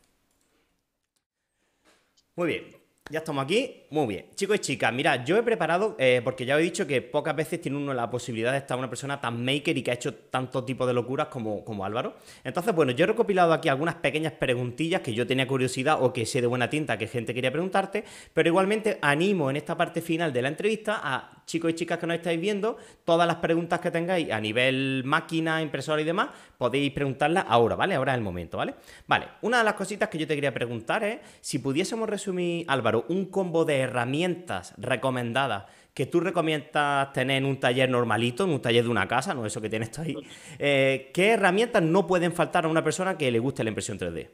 Muy bien, ya estamos aquí, muy bien. Chicos y chicas, mira, yo he preparado, eh, porque ya os he dicho que pocas veces tiene uno la posibilidad de estar una persona tan maker y que ha hecho tanto tipo de locuras como, como Álvaro. Entonces, bueno, yo he recopilado aquí algunas pequeñas preguntillas que yo tenía curiosidad o que sé de buena tinta que gente quería preguntarte, pero igualmente animo en esta parte final de la entrevista a chicos y chicas que nos estáis viendo, todas las preguntas que tengáis a nivel máquina, impresora y demás, podéis preguntarlas ahora, ¿vale? Ahora es el momento, ¿vale? Vale, una de las cositas que yo te quería preguntar es si pudiésemos resumir, Álvaro, un combo de herramientas recomendadas que tú recomiendas tener en un taller normalito, en un taller de una casa, no eso que tienes tú ahí, eh, ¿qué herramientas no pueden faltar a una persona que le guste la impresión 3D?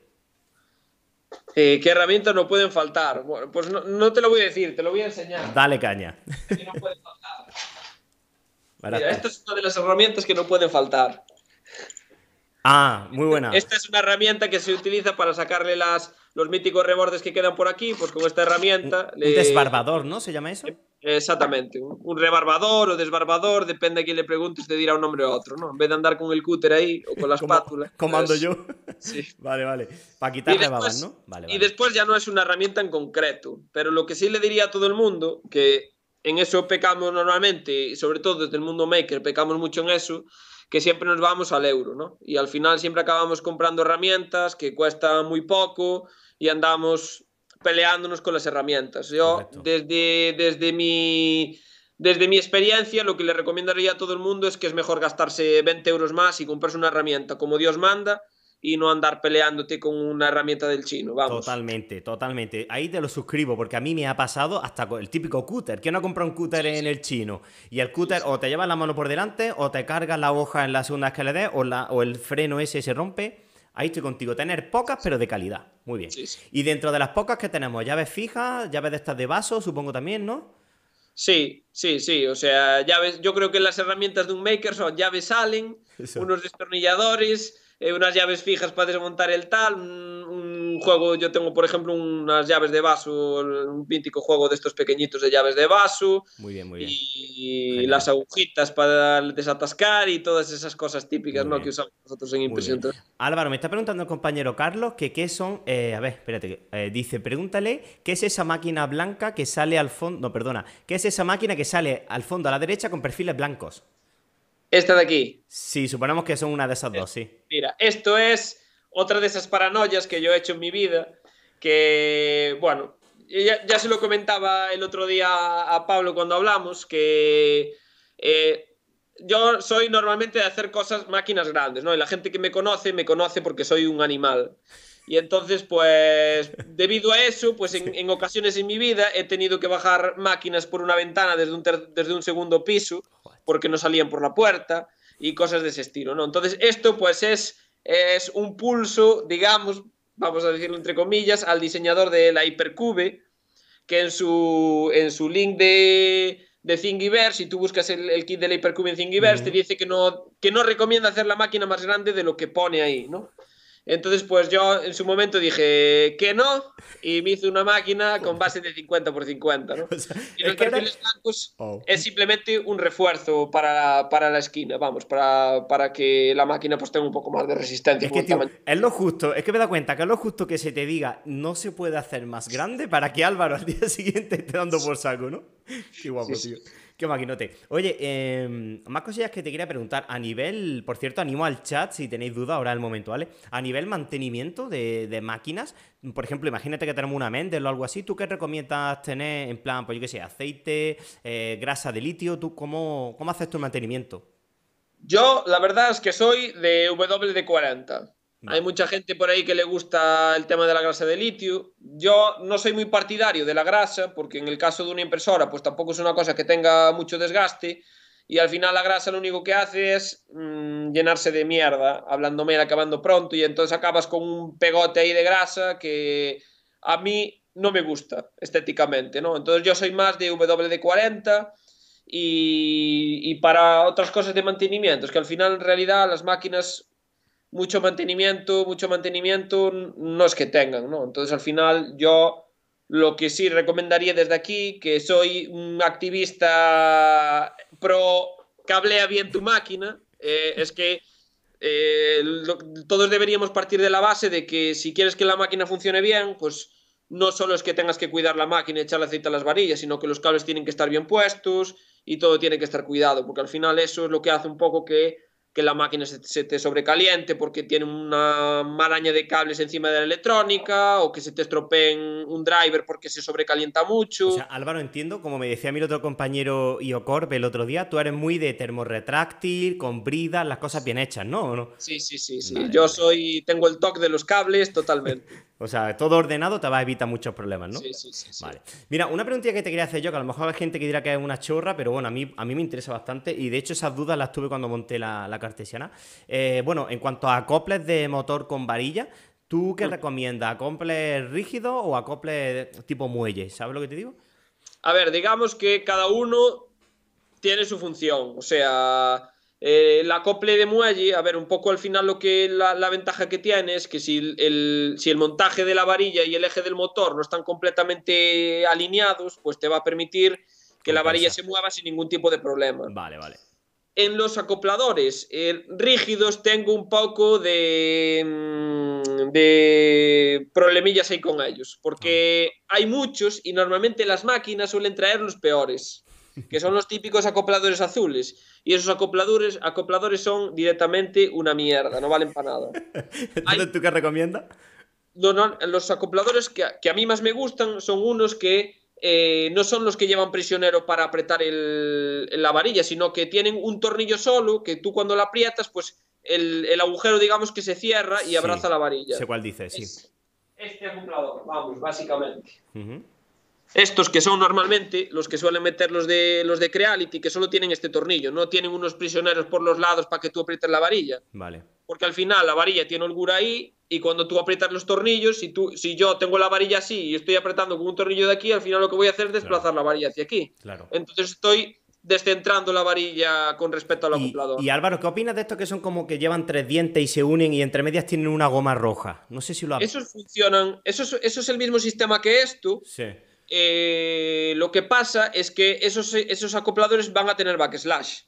Eh, ¿Qué herramientas no pueden faltar? Bueno, pues no, te lo voy a decir, te lo voy a enseñar. Dale caña. Que no faltar. Mira, esta es una de las herramientas que no pueden faltar. Ah, muy buena. Esta es una herramienta que se utiliza para sacarle las, los míticos rebordes que quedan por aquí, pues con esta herramienta... Un, desbarbador, ¿no? ¿Se llama eso? Eh, exactamente, un, rebarbador o desbarbador, depende a quién le preguntes, te dirá un nombre a otro, ¿no? En vez de andar con el cúter ahí o con la espátula. Como ando yo. Sí. Vale, vale. Para quitar ¿no? Y después ya no es una herramienta en concreto, pero lo que sí le diría a todo el mundo, que en eso pecamos normalmente, y sobre todo desde el mundo maker, pecamos mucho en eso, que siempre nos vamos al euro, ¿no? Y al final siempre acabamos comprando herramientas que cuestan muy poco y andamos peleándonos con las herramientas. Yo, desde, desde mi desde mi experiencia, lo que le recomendaría a todo el mundo es que es mejor gastarse 20 euros más y comprarse una herramienta como Dios manda y no andar peleándote con una herramienta del chino, vamos. Totalmente, totalmente. Ahí te lo suscribo, porque a mí me ha pasado hasta el típico cúter. ¿Quién no compra un cúter en el chino? Y el cúter o te lleva la mano por delante, o te cargas la hoja en la segunda escalera, o, la, o el freno ese se rompe. Ahí estoy contigo. Tener pocas, pero de calidad. Muy bien. Y dentro de las pocas que tenemos, llaves fijas, llaves de estas de vaso, supongo también, ¿no? Sí, sí, sí. O sea, llaves. Yo creo que las herramientas de un maker son llaves Allen, unos destornilladores, eh, unas llaves fijas para desmontar el tal, un, juego, yo tengo por ejemplo unas llaves de vaso, un píntico juego de estos pequeñitos de llaves de vaso. Muy bien, muy bien. Y las agujitas para desatascar y todas esas cosas típicas que usamos nosotros en impresión. Álvaro, me está preguntando el compañero Carlos que qué son, eh, a ver, espérate, eh, dice, pregúntale, ¿qué es esa máquina blanca que sale al fondo, no, perdona, ¿qué es esa máquina que sale al fondo a la derecha con perfiles blancos? Esta de aquí. Sí, suponemos que son una de esas dos, eh, sí. Mira, esto es otra de esas paranoias que yo he hecho en mi vida, que, bueno, ya, se lo comentaba el otro día a Pablo cuando hablamos, que eh, yo soy normalmente de hacer cosas, máquinas grandes, ¿no? Y la gente que me conoce, me conoce porque soy un animal. Y entonces, pues, debido a eso, pues en, ocasiones en mi vida he tenido que bajar máquinas por una ventana desde un segundo piso porque no salían por la puerta y cosas de ese estilo, ¿no? Entonces esto pues es, es un pulso, digamos, vamos a decirlo entre comillas, al diseñador de la Hypercube, que en su, en su link de, de Thingiverse, si tú buscas el, kit de la Hypercube en Thingiverse, te dice que no, que no recomienda hacer la máquina más grande de lo que pone ahí, ¿no? Entonces, pues yo en su momento dije que no y me hice una máquina con base de 50 por 50. ¿no? y los blancos oh. es simplemente un refuerzo para, para la esquina, vamos, para, para, que la máquina pues tenga un poco más de resistencia. Es, es lo justo, es que me da cuenta que es lo justo que se te diga no se puede hacer más grande para que Álvaro al día siguiente esté dando por saco, ¿no? Qué guapo, tío. Qué maquinote. Oye, em, más cosillas que te quería preguntar. A nivel, por cierto, animo al chat si tenéis dudas ahora el momento, ¿vale? A nivel mantenimiento de, máquinas, por ejemplo, imagínate que tenemos una Mendel o algo así, ¿tú qué recomiendas tener en plan, pues yo qué sé, aceite, eh, grasa de litio? ¿Tú cómo, cómo haces tu mantenimiento? Yo, la verdad es que soy de WD-40. Hay mucha gente por ahí que le gusta el tema de la grasa de litio. Yo no soy muy partidario de la grasa, porque en el caso de una impresora, pues tampoco es una cosa que tenga mucho desgaste. Y al final la grasa lo único que hace es mm, llenarse de mierda, hablando y acabando pronto. Y entonces acabas con un pegote ahí de grasa que a mí no me gusta estéticamente, ¿no? Entonces yo soy más de WD-40 y, y para otras cosas de mantenimiento. Es que al final en realidad las máquinas mucho mantenimiento, mucho mantenimiento, no es que tengan, ¿no? Entonces al final yo lo que sí recomendaría desde aquí, que soy un activista pro cablea bien tu máquina, eh, es que eh, todos deberíamos partir de la base de que si quieres que la máquina funcione bien, pues no solo es que tengas que cuidar la máquina y echarle aceite a las varillas, sino que los cables tienen que estar bien puestos y todo tiene que estar cuidado, porque al final eso es lo que hace un poco que que la máquina se, te sobrecaliente porque tiene una maraña de cables encima de la electrónica o que se te estropee un driver porque se sobrecalienta mucho. O sea, Álvaro, entiendo, como me decía mi otro compañero Iocorp el otro día, tú eres muy de termorretráctil, con bridas, las cosas bien hechas, ¿no? Sí, sí, sí, sí. Yo soy, tengo el toque de los cables totalmente. O sea, todo ordenado te va a evitar muchos problemas, ¿no? Sí, sí, sí, Vale. Mira, una preguntilla que te quería hacer yo, que a lo mejor hay gente que dirá que es una chorra, pero bueno, a mí, a mí me interesa bastante y de hecho esas dudas las tuve cuando monté la, la cartesiana. Eh, bueno, en cuanto a acoples de motor con varilla, ¿tú qué recomiendas? Mm. recomiendas? ¿Acoples rígidos o acoples tipo muelle? ¿Sabes lo que te digo? A ver, digamos que cada uno tiene su función. O sea, el eh, acople de muelle, a ver, un poco al final lo que la, ventaja que tiene es que si el, montaje de la varilla y el eje del motor no están completamente alineados, pues te va a permitir que la varilla se mueva sin ningún tipo de problema. Vale, vale. En los acopladores eh, rígidos tengo un poco de, mm, de problemillas ahí con ellos, porque ah. hay muchos y normalmente las máquinas suelen traer los peores, que son los típicos acopladores azules y esos acopladores, acopladores son directamente una mierda, no valen para nada. ¿tú qué recomiendas? No, no, los acopladores que, a mí más me gustan son unos que eh, no son los que llevan prisionero para apretar la varilla, sino que tienen un tornillo solo que tú cuando la aprietas, pues el, agujero digamos que se cierra y abraza la varilla. Sé cuál dice, sí. este acoplador, vamos, básicamente. Estos que son normalmente los que suelen meter los de, los de Creality, que solo tienen este tornillo, no tienen unos prisioneros por los lados para que tú aprietes la varilla. Vale. Porque al final la varilla tiene holgura ahí y cuando tú aprietas los tornillos, si, tú, si yo tengo la varilla así y estoy apretando con un tornillo de aquí, al final lo que voy a hacer es desplazar la varilla hacia aquí. Claro. Entonces estoy descentrando la varilla con respecto al acoplador. Y, Álvaro, ¿qué opinas de estos que son como que llevan tres dientes y se unen y entre medias tienen una goma roja? No sé si lo ha... Esos funcionan, eso eso es el mismo sistema que esto. Sí eh, lo que pasa es que esos, esos acopladores van a tener backslash,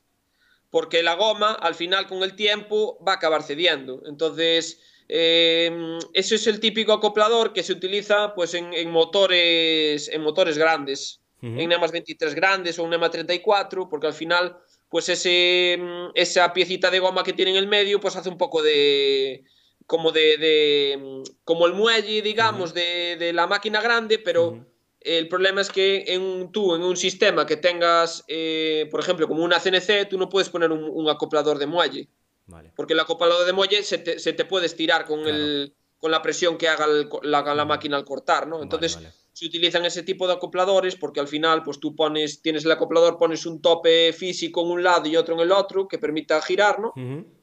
porque la goma al final con el tiempo va a acabar cediendo. Entonces, eh, ese es el típico acoplador que se utiliza pues, en, motores, en motores grandes, en NEMA 23 grandes o un NEMA 34, porque al final pues ese, esa piecita de goma que tiene en el medio pues hace un poco de, como de, como el muelle digamos de, la máquina grande pero el problema es que en, tú, en un sistema que tengas, eh, por ejemplo, como una CNC, tú no puedes poner un, acoplador de muelle. Porque el acoplador de muelle se te, se te puede estirar con, el, con la presión que haga, la, máquina al cortar, ¿no? Entonces se utilizan ese tipo de acopladores porque al final, pues tú pones, tienes el acoplador, pones un tope físico en un lado y otro en el otro que permita girar, ¿no?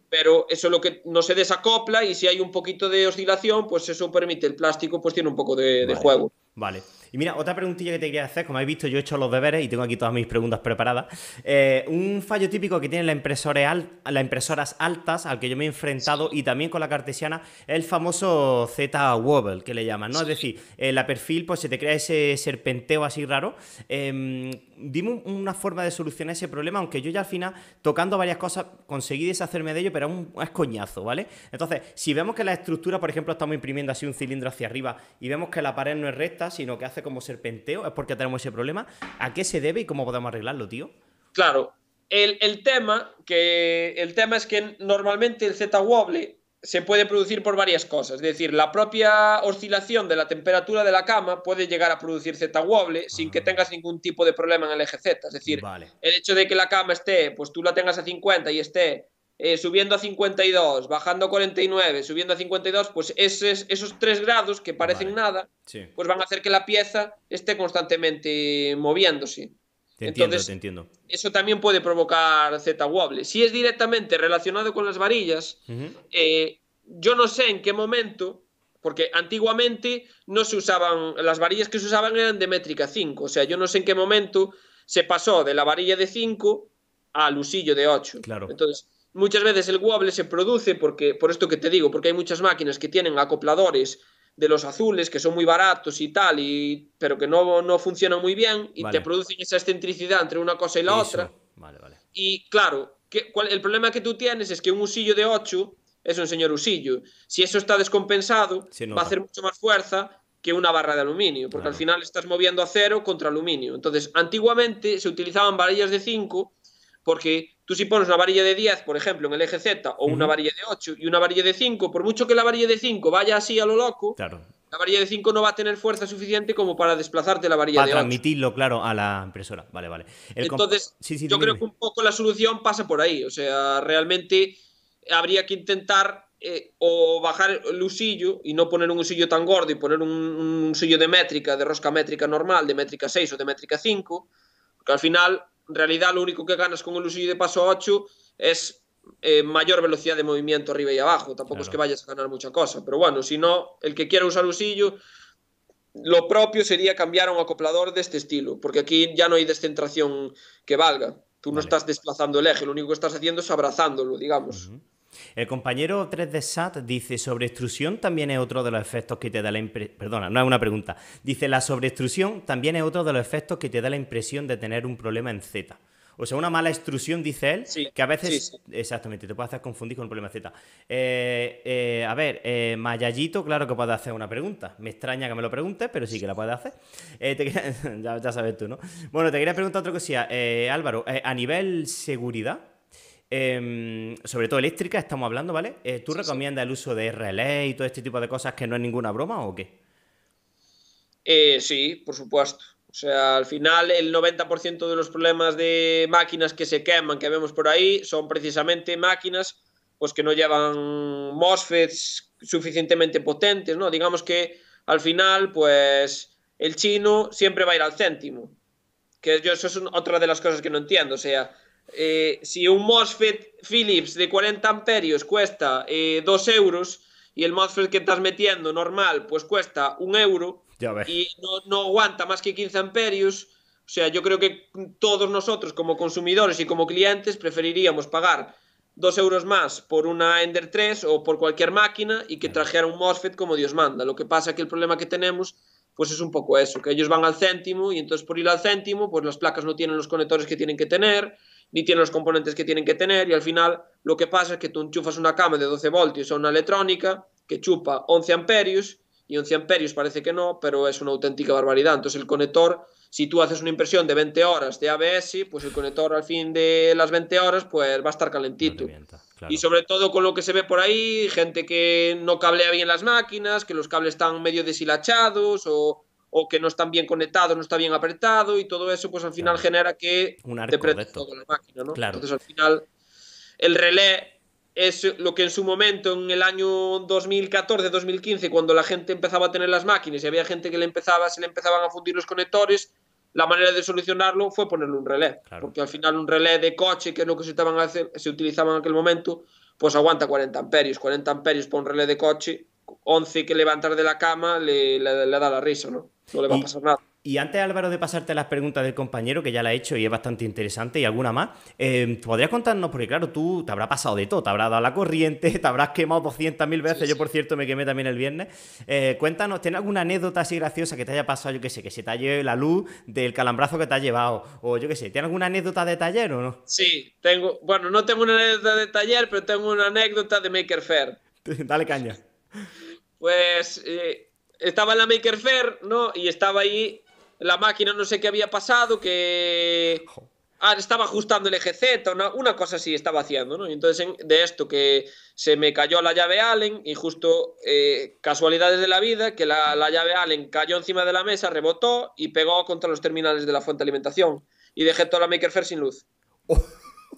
Pero eso lo que no se desacopla y si hay un poquito de oscilación, pues eso permite, el plástico pues tiene un poco de juego. Vale. Y mira, otra preguntilla que te quería hacer, como habéis visto, yo he hecho los deberes y tengo aquí todas mis preguntas preparadas. Eh, un fallo típico que tienen las impresoras altas, al que yo me he enfrentado, y también con la cartesiana, es el famoso Z-Wobble, que le llaman, ¿no? Es decir, la perfil, pues se te crea ese serpenteo así raro. dimos em, dime una forma de solucionar ese problema, aunque yo ya al final, tocando varias cosas, conseguí deshacerme de ello, pero aún es coñazo, ¿vale? Entonces, si vemos que la estructura, por ejemplo, estamos imprimiendo así un cilindro hacia arriba y vemos que la pared no es recta, sino que hace como serpenteo, es porque tenemos ese problema. ¿A qué se debe y cómo podemos arreglarlo, tío? Claro, el, tema, que, el tema es que normalmente el Z-Wobble se puede producir por varias cosas. Es decir, la propia oscilación de la temperatura de la cama puede llegar a producir Z-wobble sin que ah. tengas ningún tipo de problema en el eje Z. Es decir, el hecho de que la cama esté, pues tú la tengas a 50 y esté eh, subiendo a 52, bajando a 49, subiendo a 52, pues esos, esos 3 grados que parecen nada, pues van a hacer que la pieza esté constantemente moviéndose. Te entiendo, entiendo. Eso también puede provocar Z-wobble. Si es directamente relacionado con las varillas, eh, yo no sé en qué momento, porque antiguamente no se usaban, las varillas que se usaban eran de métrica 5, o sea, yo no sé en qué momento se pasó de la varilla de 5 al usillo de 8. Claro. Entonces, Muchas veces el wobble se produce porque, por esto que te digo, porque hay muchas máquinas que tienen acopladores de los azules que son muy baratos y tal, pero que no, no funcionan muy bien y te producen esa excentricidad entre una cosa y la otra. Y claro, el problema que tú tienes es que un usillo de 8 es un señor usillo. Si eso está descompensado, va a hacer mucho más fuerza que una barra de aluminio, porque al final estás moviendo acero contra aluminio. Entonces, antiguamente se utilizaban varillas de 5 porque Tú si pones una varilla de 10, por ejemplo, en el eje Z, o una varilla de 8 y una varilla de 5, por mucho que la varilla de 5 vaya así a lo loco, la varilla de 5 no va a tener fuerza suficiente como para desplazarte la varilla para de 8. transmitirlo, claro, a la impresora. Vale, vale. Entonces, yo creo que un poco la solución pasa por ahí. O sea, realmente habría que intentar eh, o bajar el usillo y no poner un usillo tan gordo y poner un, un, de métrica, de rosca métrica normal, de métrica 6 o de métrica 5, porque al final en realidad lo único que ganas con el usillo de paso 8 es eh, mayor velocidad de movimiento arriba y abajo. Tampoco es que vayas a ganar mucha cosa. Pero bueno, si no, el que quiera usar usillo, lo propio sería cambiar a un acoplador de este estilo, porque aquí ya no hay descentración que valga. Tú no estás desplazando el eje, lo único que estás haciendo es abrazándolo, digamos. El compañero 3 de SAT dice, sobreextrusión también es otro de los efectos que te da la Perdona, no es una pregunta. Dice, la sobreextrusión también es otro de los efectos que te da la impresión de tener un problema en Z. O sea, una mala extrusión, dice él, que a veces... Exactamente, te puede hacer confundir con un problema Z. Eh, eh, a ver, eh, Mayallito, claro que puede hacer una pregunta. Me extraña que me lo preguntes, pero sí que la puede hacer. ya, sabes tú, ¿no? Bueno, te quería preguntar otra cosa, Álvaro, a nivel seguridad, Em, sobre todo eléctrica, estamos hablando, ¿vale? Eh, ¿Tú recomiendas el uso de relé y todo este tipo de cosas que no es ninguna broma o qué? Eh, sí, por supuesto. O sea, al final el 90% de los problemas de máquinas que se queman que vemos por ahí son precisamente máquinas pues que no llevan MOSFETs suficientemente potentes, ¿no? Digamos que al final pues el chino siempre va a ir al céntimo, que yo eso es otra de las cosas que no entiendo, o sea, eh, si un MOSFET Philips de 40 amperios cuesta eh, 2 euros y el MOSFET que estás metiendo normal pues cuesta 1 euro y no, aguanta más que 15 amperios, o sea, yo creo que todos nosotros como consumidores y como clientes preferiríamos pagar 2 euros más por una Ender 3 o por cualquier máquina y que trajera un MOSFET como Dios manda. Lo que pasa que el problema que tenemos pues es un poco eso, que ellos van al céntimo y entonces por ir al céntimo, pues las placas no tienen los conectores que tienen que tener, ni tiene los componentes que tienen que tener y al final lo que pasa es que tú enchufas una cama de 12 voltios a una electrónica que chupa 11 amperios y 11 amperios parece que no, pero es una auténtica barbaridad. Entonces el conector, si tú haces una impresión de 20 horas de ABS, pues el conector al fin de las 20 horas pues va a estar calentito. Y sobre todo con lo que se ve por ahí, gente que no cablea bien las máquinas, que los cables están medio deshilachados o o que no están bien conectados, no está bien apretado y todo eso, pues al final genera que te prende toda la máquina, ¿no? Entonces al final el relé es lo que en su momento, en el año 2014-2015, cuando la gente empezaba a tener las máquinas y había gente que le empezaba, se le empezaban a fundir los conectores, la manera de solucionarlo fue ponerle un relé. Porque al final un relé de coche, que es lo que se, estaban se utilizaba en aquel momento, pues aguanta 40 amperios. 40 amperios por un relé de coche 11 que levantar de la cama le, da la risa, ¿no? No le va a pasar nada. Y antes, Álvaro, de pasarte las preguntas del compañero, que ya la he hecho y es bastante interesante, y alguna más, em, ¿podrías contarnos? Porque, claro, tú te habrás pasado de todo, te habrás dado la corriente, te habrás quemado 200.000 veces. Yo, por cierto, me quemé también el viernes. Eh, cuéntanos, ¿tienes alguna anécdota así graciosa que te haya pasado? Yo qué sé, que se te haya la luz del calambrazo que te ha llevado, o yo qué sé, ¿tienes alguna anécdota de taller o no? Sí, tengo, bueno, no tengo una anécdota de taller, pero tengo una anécdota de Maker Fair. Dale caña pues eh, estaba en la Maker Fair, ¿no? Y estaba ahí la máquina, no sé qué había pasado, que... Ah, estaba ajustando el eje Z, una, cosa así estaba haciendo, ¿no? Y entonces de esto que se me cayó la llave Allen y justo eh, casualidades de la vida, que la, llave Allen cayó encima de la mesa, rebotó y pegó contra los terminales de la fuente de alimentación y dejé toda la Maker Fair sin luz.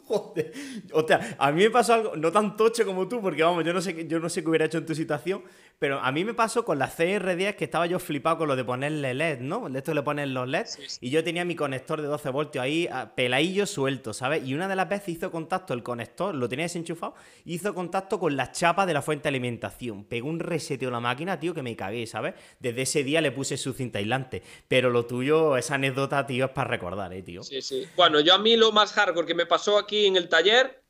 joder. O sea, a mí me pasó algo, no tan tocho como tú, porque vamos, yo no sé, yo no sé qué hubiera hecho en tu situación, pero a mí me pasó con la CR10 que estaba yo flipado con lo de ponerle LED, ¿no? De esto le ponen los LEDs. Y yo tenía mi conector de 12 voltios ahí, ah, peladillo suelto, ¿sabes? Y una de las veces hizo contacto el conector, lo tenía desenchufado, hizo contacto con la chapa de la fuente de alimentación. Pegó un reseteo la máquina, tío, que me cagué, ¿sabes? Desde ese día le puse su cinta aislante. Pero lo tuyo, esa anécdota, tío, es para recordar, ¿eh, tío? Sí, sí. Bueno, yo a mí lo más hardcore que me pasó aquí en el taller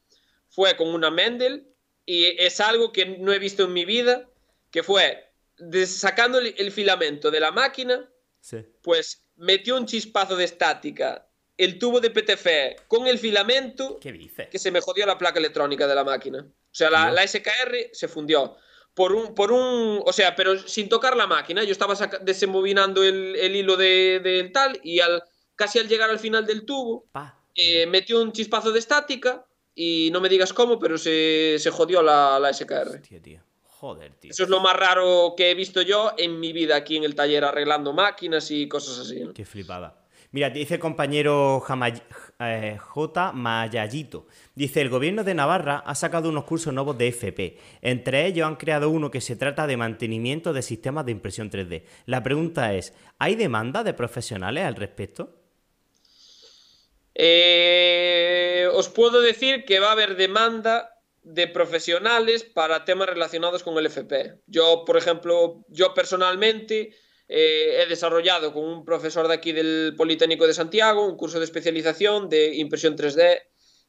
fue con una Mendel y es algo que no he visto en mi vida que fue sacando el, filamento de la máquina, pues metió un chispazo de estática el tubo de PTFE con el filamento que se me jodió la placa electrónica de la máquina. O sea, la, SKR se fundió. Por un, por un, o sea, pero sin tocar la máquina, yo estaba desembobinando el, hilo del tal y al, casi al llegar al final del tubo, eh, metió un chispazo de estática y no me digas cómo, pero se, jodió la, la SKR. tío. Joder, tío. Eso es lo más raro que he visto yo en mi vida aquí en el taller arreglando máquinas y cosas así. ¿no? Qué flipada. Mira, dice el compañero eh, J. Mayallito. Dice, el gobierno de Navarra ha sacado unos cursos nuevos de FP. Entre ellos han creado uno que se trata de mantenimiento de sistemas de impresión 3D. La pregunta es, ¿hay demanda de profesionales al respecto? Eh, os puedo decir que va a haber demanda de profesionales para temas relacionados con el FP. Yo, por ejemplo, yo personalmente eh, he desarrollado con un profesor de aquí del Politécnico de Santiago un curso de especialización de impresión 3D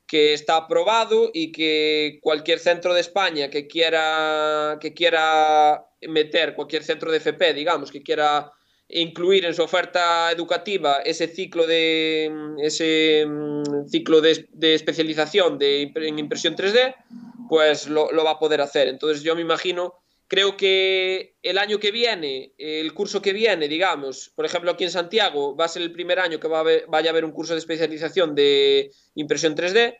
que está aprobado y que cualquier centro de España que quiera, que quiera meter, cualquier centro de FP, digamos, que quiera incluir en su oferta educativa ese ciclo de, mm, ese mm, ciclo de, especialización de, en impresión 3D, pues lo, va a poder hacer. Entonces yo me imagino, creo que el año que viene, el curso que viene, digamos, por ejemplo aquí en Santiago, va a ser el primer año que va vaya a haber un curso de especialización de impresión 3D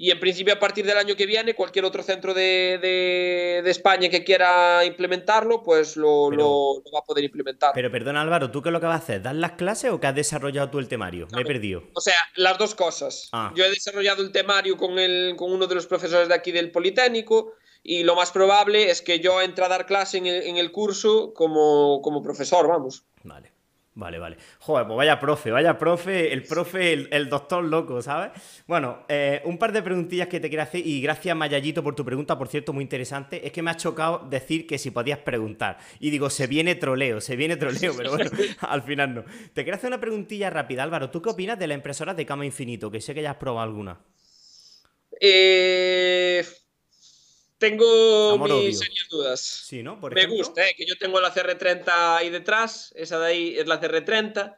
y en principio a partir del año que viene, cualquier otro centro de, España que quiera implementarlo, pues lo, va a poder implementar. Pero perdona Álvaro, ¿tú qué es lo que vas a hacer? ¿Dar las clases o que has desarrollado tú el temario? Me he perdido. O sea, las dos cosas. Ah. Yo he desarrollado el temario con, el, con uno de los profesores de aquí del Politécnico y lo más probable es que yo entre a dar clase en el, curso como, como profesor, vamos. Vale. Vale, vale. Joder, pues vaya profe, vaya profe, el profe, el, doctor loco, ¿sabes? Bueno, eh, un par de preguntillas que te quiero hacer y gracias Mayallito por tu pregunta, por cierto, muy interesante. Es que me ha chocado decir que si podías preguntar. Y digo, se viene troleo, se viene troleo, pero bueno, al final no. Te quiero hacer una preguntilla rápida, Álvaro. ¿Tú qué opinas de la impresora de cama infinito? Que sé que ya has probado alguna. Eh tengo mis serias dudas. Sí, ¿no? me gusta, ¿eh? que yo tengo la CR30 ahí detrás, esa de ahí es la CR30,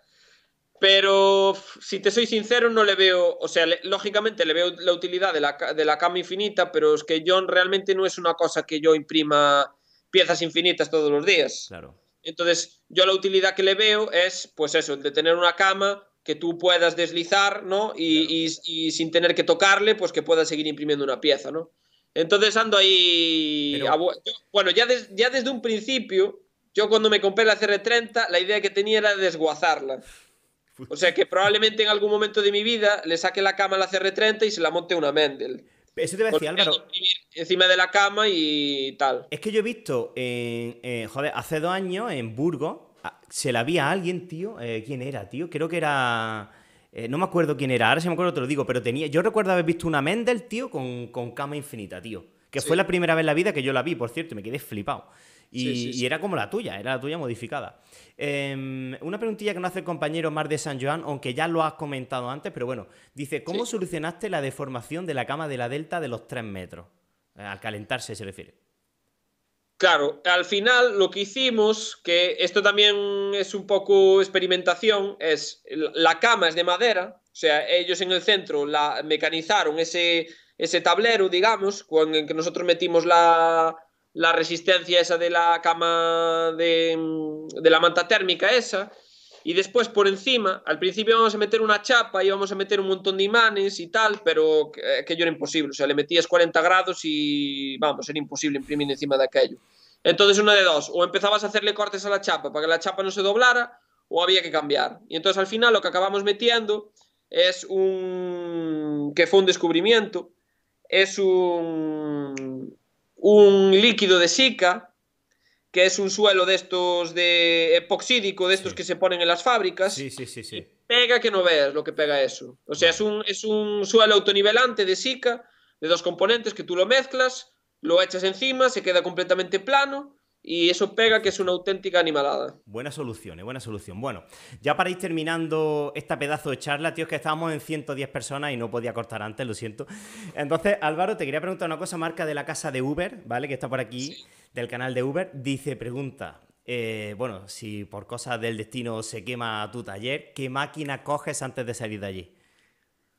pero si te soy sincero no le veo, o sea, lógicamente le veo la utilidad de la, cama infinita, pero es que John realmente no es una cosa que yo imprima piezas infinitas todos los días. Claro. Entonces, yo la utilidad que le veo es, pues eso, el de tener una cama que tú puedas deslizar, ¿no? Y, y sin tener que tocarle, pues que puedas seguir imprimiendo una pieza, ¿no? Entonces ando ahí. bueno, ya, ya desde un principio, yo cuando me compré la CR30, la idea que tenía era desguazarla. O sea que probablemente en algún momento de mi vida le saque la cama a la CR30 y se la monte una Mendel. Eso te Encima de la cama y tal. Es que yo he visto, en, joder, hace dos años en Burgos, se la vi a alguien, tío. Eh, ¿Quién era, tío? Creo que era eh, no me acuerdo quién era, ahora si me acuerdo te lo digo, pero tenía. Yo recuerdo haber visto una Mendel, tío, con, cama infinita, tío. Que fue la primera vez en la vida que yo la vi, por cierto, me quedé flipado. Y, era como la tuya, era la tuya modificada. Em, una preguntilla que nos hace el compañero Mar de San Joan, aunque ya lo has comentado antes, pero bueno, dice: ¿Cómo solucionaste la deformación de la cama de la delta de los 3 metros? Eh, al calentarse se refiere. Claro, al final lo que hicimos, que esto también es un poco experimentación, es la cama es de madera, o sea, ellos en el centro la mecanizaron ese, ese tablero, digamos, con el que nosotros metimos la, la resistencia esa de la cama de, de la manta térmica esa, y después por encima, al principio vamos a meter una chapa, y íbamos a meter un montón de imanes y tal, pero aquello eh, era imposible. O sea, le metías 40 grados y vamos, era imposible imprimir encima de aquello. Entonces una de dos, o empezabas a hacerle cortes a la chapa para que la chapa no se doblara, o había que cambiar. Y entonces al final lo que acabamos metiendo es un... que fue un descubrimiento, es un, un líquido de sika que es un suelo de estos de epoxídico, de estos que se ponen en las fábricas. Sí, sí, sí, Pega que no veas lo que pega eso. O sea, es un, es un suelo autonivelante de sica, de dos componentes que tú lo mezclas, lo echas encima, se queda completamente plano y eso pega que es una auténtica animalada. Buena solución, eh, buena solución. Bueno, ya para ir terminando esta pedazo de charla, tío, es que estábamos en 110 personas y no podía cortar antes, lo siento. Entonces, Álvaro, te quería preguntar una cosa, marca de la casa de Uber, ¿vale? Que está por aquí, del canal de Uber. Dice, pregunta, eh, bueno, si por cosas del destino se quema tu taller, ¿qué máquina coges antes de salir de allí?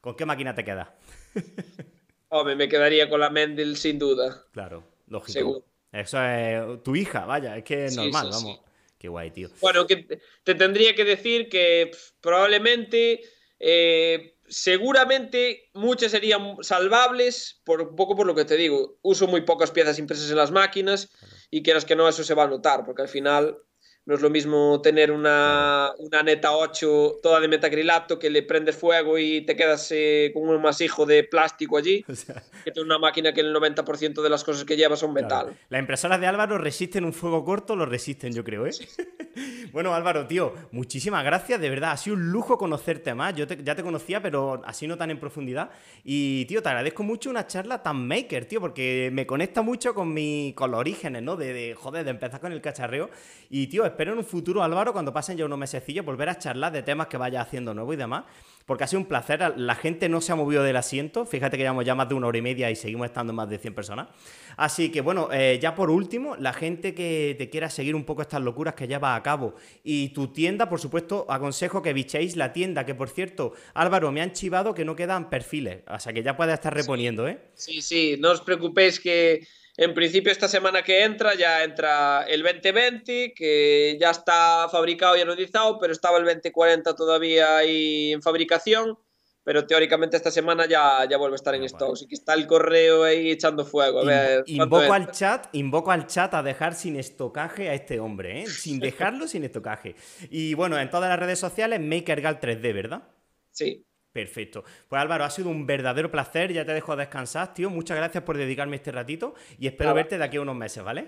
¿Con qué máquina te quedas? Hombre, me quedaría con la Mendel sin duda. Claro, lógico. Seguro. Eso es eh, tu hija, vaya, es que es normal, vamos. Qué guay, tío. Bueno, te tendría que decir que probablemente, eh, seguramente muchas serían salvables, por, un poco por lo que te digo. Uso muy pocas piezas impresas en las máquinas y quieras que no, eso se va a notar, porque al final no es lo mismo tener una, una neta 8 toda de metacrilato que le prende fuego y te quedas eh, con un masijo de plástico allí que tener una máquina que el 90% de las cosas que lleva son metal. Las impresoras de Álvaro resisten un fuego corto, lo resisten, yo creo, ¿eh? bueno, Álvaro, tío, muchísimas gracias, de verdad, ha sido un lujo conocerte más. Yo ya te conocía, pero así no tan en profundidad. Y, tío, te agradezco mucho una charla tan maker, tío, porque me conecta mucho con, mi, con los orígenes, ¿no? De, de, joder, de empezar con el cacharreo. Y, tío, espero en un futuro, Álvaro, cuando pasen ya unos mesecillos, volver a charlar de temas que vaya haciendo nuevo y demás porque ha sido un placer. La gente no se ha movido del asiento. Fíjate que llevamos ya más de una hora y media y seguimos estando más de 100 personas. Así que bueno, eh, ya por último, la gente que te quiera seguir un poco estas locuras que va a cabo y tu tienda, por supuesto, aconsejo que bichéis la tienda, que por cierto, Álvaro, me han chivado que no quedan perfiles, o sea que ya puedes estar reponiendo, ¿eh? Sí, sí, no os preocupéis que en principio, esta semana que entra ya entra el 2020, que ya está fabricado y anodizado, pero estaba el 2040 todavía ahí en fabricación. Pero teóricamente esta semana ya, ya vuelve a estar en ah, stock. Así que está el correo ahí echando fuego. invoco al chat, invoco al chat a dejar sin estocaje a este hombre, ¿eh? Sin dejarlo sin estocaje. Y bueno, en todas las redes sociales, MakerGal3D, ¿verdad? Sí, Perfecto. Pues Álvaro, ha sido un verdadero placer. Ya te dejo a descansar, tío. Muchas gracias por dedicarme este ratito y espero verte de aquí a unos meses, ¿vale?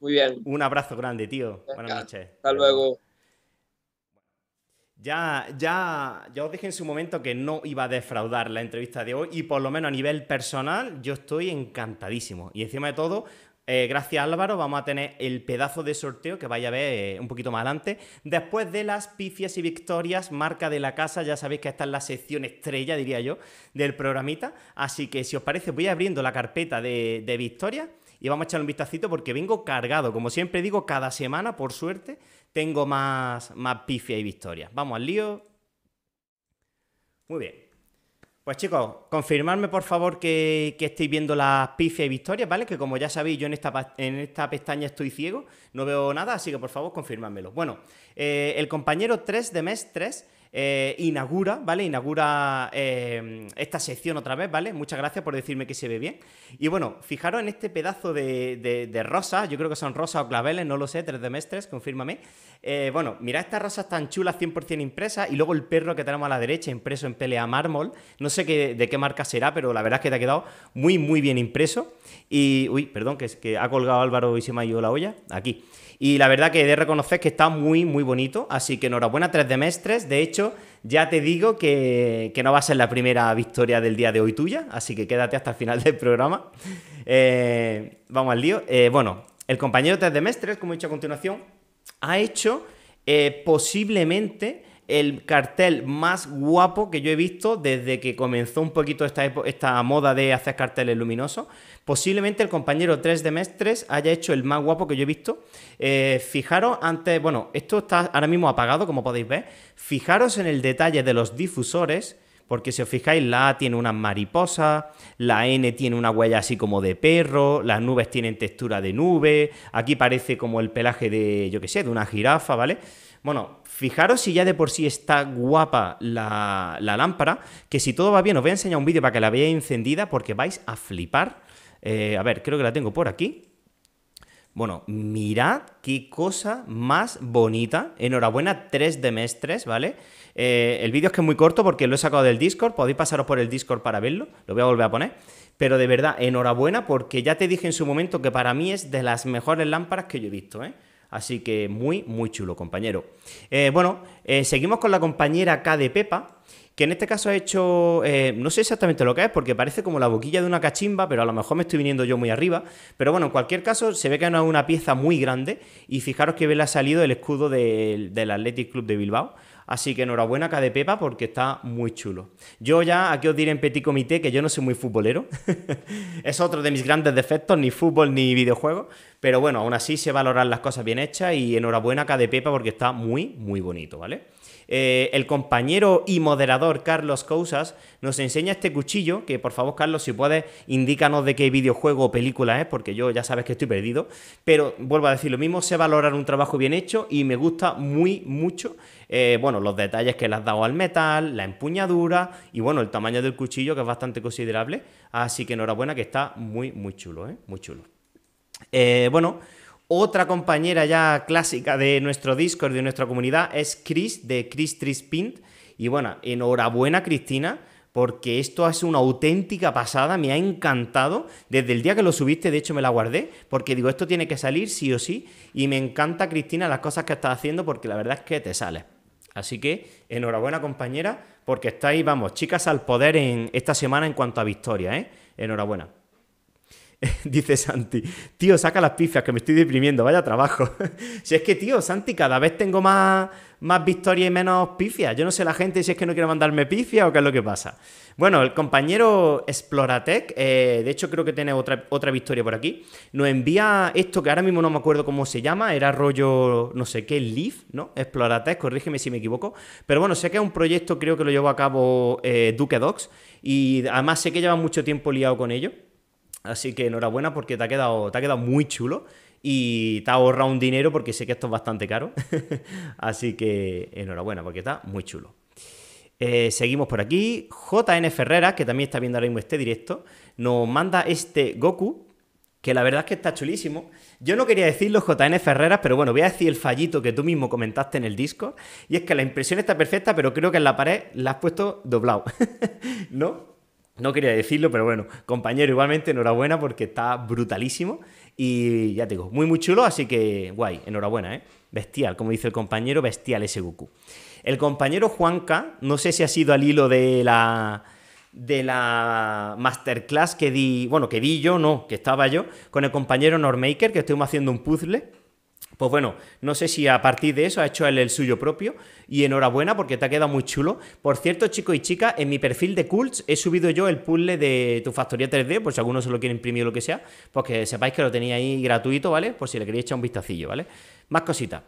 Muy bien. Un abrazo grande, tío. Buenas noches. Hasta luego. Ya, ya, ya os dije en su momento que no iba a defraudar la entrevista de hoy y por lo menos a nivel personal yo estoy encantadísimo. Y encima de todo, eh, gracias Álvaro, vamos a tener el pedazo de sorteo que vaya a ver eh, un poquito más adelante. Después de las pifias y victorias, marca de la casa, ya sabéis que esta es la sección estrella, diría yo, del programita. Así que si os parece, voy abriendo la carpeta de, victorias y vamos a echar un vistacito porque vengo cargado. Como siempre digo, cada semana, por suerte, tengo más, pifias y victorias. Vamos al lío. Muy bien. Pues chicos, confirmadme por favor que, que estéis viendo las pifias y victorias, ¿vale? Que como ya sabéis, yo en esta, en esta pestaña estoy ciego, no veo nada, así que por favor confirmadmelo. Bueno, eh, el compañero 3 de mes 3 eh, inaugura, ¿vale? Inaugura eh, esta sección otra vez, ¿vale? Muchas gracias por decirme que se ve bien. Y bueno, fijaros en este pedazo de, de, yo creo que son rosas o claveles, no lo sé, tres de mestres, confírmame. Eh, bueno, mirad estas rosas tan chulas, 100% impresas, y luego el perro que tenemos a la derecha, impreso en pelea mármol. No sé qué, de qué marca será, pero la verdad es que te ha quedado muy, muy bien impreso. Y, uy, perdón, que, que ha colgado Álvaro y se la olla. Aquí. Y la verdad que he de reconocer que está muy, muy bonito. Así que enhorabuena, tres Mestres. De hecho, ya te digo que, no va a ser la primera victoria del día de hoy tuya. Así que quédate hasta el final del programa. Eh, vamos al lío. Eh, bueno, el compañero tres Mestres, como he dicho a continuación, ha hecho eh, posiblemente el cartel más guapo que yo he visto desde que comenzó un poquito esta, esta moda de hacer carteles luminosos. Posiblemente el compañero 3 de Mestres haya hecho el más guapo que yo he visto. Eh, fijaros antes, bueno, esto está ahora mismo apagado, como podéis ver. Fijaros en el detalle de los difusores, porque si os fijáis, la A tiene unas mariposas, la N tiene una huella así como de perro, las nubes tienen textura de nube, aquí parece como el pelaje de, yo qué sé, de una jirafa, ¿vale? Bueno, fijaros si ya de por sí está guapa la, la lámpara, que si todo va bien os voy a enseñar un vídeo para que la veáis encendida porque vais a flipar. Eh, a ver, creo que la tengo por aquí. Bueno, mirad qué cosa más bonita. Enhorabuena, 3 tres Mestres, ¿vale? Eh, el vídeo es que es muy corto porque lo he sacado del Discord. Podéis pasaros por el Discord para verlo. Lo voy a volver a poner. Pero de verdad, enhorabuena porque ya te dije en su momento que para mí es de las mejores lámparas que yo he visto, ¿eh? Así que muy, muy chulo, compañero. bueno, seguimos con la compañera K de Pepa que en este caso ha hecho, eh, no sé exactamente lo que es, porque parece como la boquilla de una cachimba, pero a lo mejor me estoy viniendo yo muy arriba. Pero bueno, en cualquier caso, se ve que no es una pieza muy grande y fijaros que le ha salido el escudo del, Athletic Club de Bilbao. Así que enhorabuena acá de Pepa porque está muy chulo. Yo ya aquí os diré en petit comité que yo no soy muy futbolero. es otro de mis grandes defectos, ni fútbol ni videojuegos. Pero bueno, aún así se valoran las cosas bien hechas y enhorabuena acá de Pepa porque está muy, muy bonito, ¿vale? Eh, el compañero y moderador Carlos Cousas nos enseña este cuchillo, que por favor Carlos, si puedes, indícanos de qué videojuego o película es, porque yo ya sabes que estoy perdido, pero vuelvo a decir lo mismo, sé valorar un trabajo bien hecho y me gusta muy mucho, eh, bueno, los detalles que le has dado al metal, la empuñadura y bueno, el tamaño del cuchillo que es bastante considerable, así que enhorabuena que está muy, muy chulo, ¿eh? muy chulo. Eh, bueno, otra compañera ya clásica de nuestro Discord, de nuestra comunidad, es Chris, de Chris Trispint. Y bueno, enhorabuena, Cristina, porque esto es una auténtica pasada, me ha encantado. Desde el día que lo subiste, de hecho me la guardé, porque digo, esto tiene que salir sí o sí, y me encanta, Cristina, las cosas que estás haciendo, porque la verdad es que te sale. Así que enhorabuena, compañera, porque estáis, vamos, chicas al poder en esta semana en cuanto a victoria, ¿eh? Enhorabuena. Dice Santi, tío, saca las pifias que me estoy deprimiendo, vaya trabajo. si es que, tío, Santi, cada vez tengo más, más victoria y menos pifias. Yo no sé la gente si es que no quiere mandarme pifias o qué es lo que pasa. Bueno, el compañero Exploratec, eh, de hecho creo que tiene otra, otra victoria por aquí, nos envía esto que ahora mismo no me acuerdo cómo se llama, era rollo no sé qué, Leaf, ¿no? Exploratec, corrígeme si me equivoco. Pero bueno, sé que es un proyecto, creo que lo llevó a cabo eh, Duque Docs y además sé que lleva mucho tiempo liado con ello. Así que enhorabuena porque te ha quedado, te ha muy chulo y te ha ahorrado un dinero porque sé que esto es bastante caro. Así que enhorabuena porque está muy chulo. Eh, seguimos por aquí. JN Ferreras, que también está viendo ahora mismo este directo, nos manda este Goku, que la verdad es que está chulísimo. Yo no quería decirlo, JN Ferreras, pero bueno, voy a decir el fallito que tú mismo comentaste en el disco. Y es que la impresión está perfecta, pero creo que en la pared la has puesto doblado. ¿No? No quería decirlo, pero bueno, compañero, igualmente enhorabuena porque está brutalísimo y ya te digo, muy muy chulo, así que guay, enhorabuena, ¿eh? Bestial, como dice el compañero, bestial ese Goku. El compañero Juanca, no sé si ha sido al hilo de la de la masterclass que di, bueno, que di yo, no, que estaba yo, con el compañero Normaker, que estuvimos haciendo un puzzle pues bueno, no sé si a partir de eso ha hecho el suyo propio y enhorabuena porque te ha quedado muy chulo. Por cierto, chicos y chicas, en mi perfil de Cults he subido yo el puzzle de tu factoría 3D, por si alguno se lo quiere imprimir o lo que sea, pues que sepáis que lo tenía ahí gratuito, ¿vale? Por si le quería echar un vistacillo, ¿vale? Más cositas.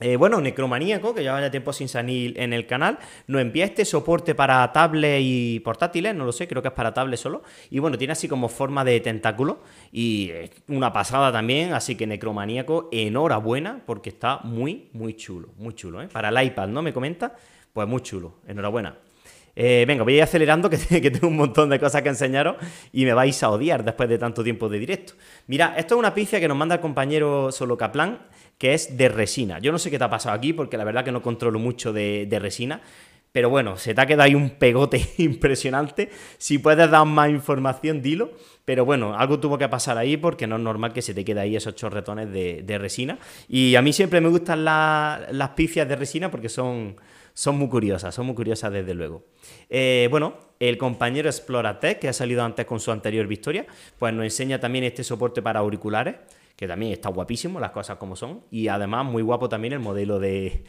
Eh, bueno, Necromaníaco, que lleva ya tiempo sin salir en el canal, nos envía este soporte para tablet y portátiles, no lo sé, creo que es para tablet solo. Y bueno, tiene así como forma de tentáculo y una pasada también, así que Necromaníaco, enhorabuena, porque está muy, muy chulo, muy chulo, ¿eh? Para el iPad, ¿no? Me comenta, pues muy chulo, enhorabuena. Eh, venga, voy a ir acelerando, que, tengo un montón de cosas que enseñaros y me vais a odiar después de tanto tiempo de directo. Mira, esto es una pizza que nos manda el compañero Solo Caplan que es de resina. Yo no sé qué te ha pasado aquí, porque la verdad que no controlo mucho de, resina. Pero bueno, se te ha quedado ahí un pegote impresionante. Si puedes dar más información, dilo. Pero bueno, algo tuvo que pasar ahí porque no es normal que se te quede ahí esos chorretones de, resina. Y a mí siempre me gustan las pifias de resina porque son, son muy curiosas, son muy curiosas desde luego. Eh, bueno, el compañero Exploratech, que ha salido antes con su anterior victoria, pues nos enseña también este soporte para auriculares que también está guapísimo, las cosas como son. Y además, muy guapo también el modelo de,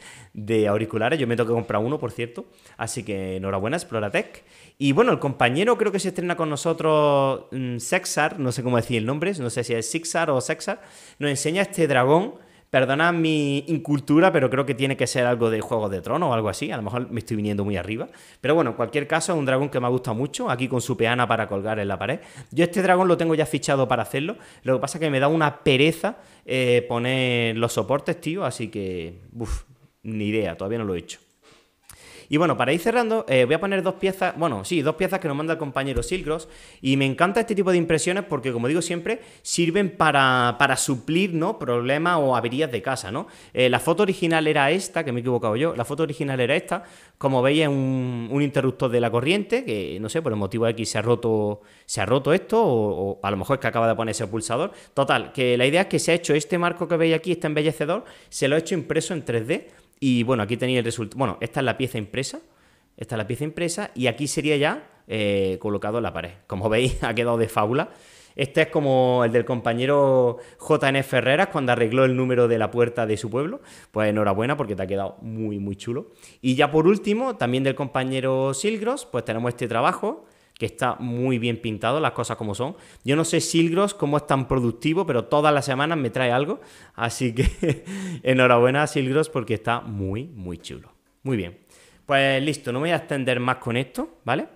auriculares. Yo me tengo que comprar uno, por cierto. Así que enhorabuena, Exploratec. Y bueno, el compañero creo que se estrena con nosotros, mm, Sexar, no sé cómo decir el nombre, no sé si es Sixar o Sexar, nos enseña este dragón perdonad mi incultura, pero creo que tiene que ser algo de Juego de Tronos o algo así. A lo mejor me estoy viniendo muy arriba. Pero bueno, en cualquier caso, es un dragón que me gusta mucho. Aquí con su peana para colgar en la pared. Yo este dragón lo tengo ya fichado para hacerlo. Lo que pasa es que me da una pereza eh, poner los soportes, tío. Así que, uff, ni idea. Todavía no lo he hecho. Y bueno, para ir cerrando, eh, voy a poner dos piezas, bueno, sí, dos piezas que nos manda el compañero Silgros. Y me encanta este tipo de impresiones porque, como digo siempre, sirven para, suplir ¿no? problemas o averías de casa. ¿no? Eh, la foto original era esta, que me he equivocado yo, la foto original era esta. Como veis, es un, interruptor de la corriente, que no sé, por el motivo X se ha roto, se ha roto esto, o, a lo mejor es que acaba de ponerse el pulsador. Total, que la idea es que se ha hecho este marco que veis aquí, este embellecedor, se lo ha hecho impreso en 3D y bueno, aquí tenéis el resultado. Bueno, esta es la pieza impresa. Esta es la pieza impresa y aquí sería ya eh, colocado en la pared. Como veis, ha quedado de fábula. Este es como el del compañero JN Ferreras cuando arregló el número de la puerta de su pueblo. Pues enhorabuena porque te ha quedado muy, muy chulo. Y ya por último, también del compañero Silgros, pues tenemos este trabajo que está muy bien pintado, las cosas como son. Yo no sé Silgros cómo es tan productivo, pero todas las semanas me trae algo. Así que enhorabuena a Silgros porque está muy, muy chulo. Muy bien. Pues listo, no me voy a extender más con esto, ¿vale?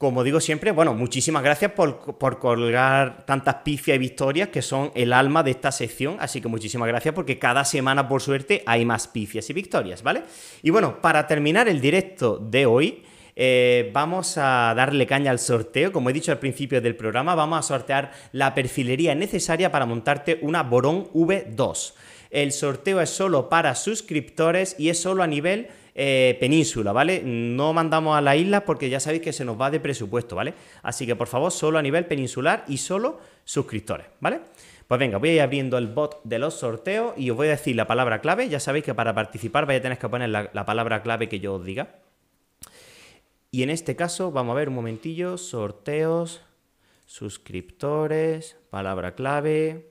Como digo siempre, bueno, muchísimas gracias por, colgar tantas pifias y victorias que son el alma de esta sección, así que muchísimas gracias porque cada semana, por suerte, hay más pifias y victorias, ¿vale? Y bueno, para terminar el directo de hoy, eh, vamos a darle caña al sorteo. Como he dicho al principio del programa, vamos a sortear la perfilería necesaria para montarte una Borón V2. El sorteo es solo para suscriptores y es solo a nivel eh, península, ¿vale? No mandamos a la isla porque ya sabéis que se nos va de presupuesto, ¿vale? Así que por favor, solo a nivel peninsular y solo suscriptores, ¿vale? Pues venga, voy a ir abriendo el bot de los sorteos y os voy a decir la palabra clave. Ya sabéis que para participar vais a tener que poner la, la palabra clave que yo os diga. Y en este caso, vamos a ver un momentillo, sorteos, suscriptores, palabra clave.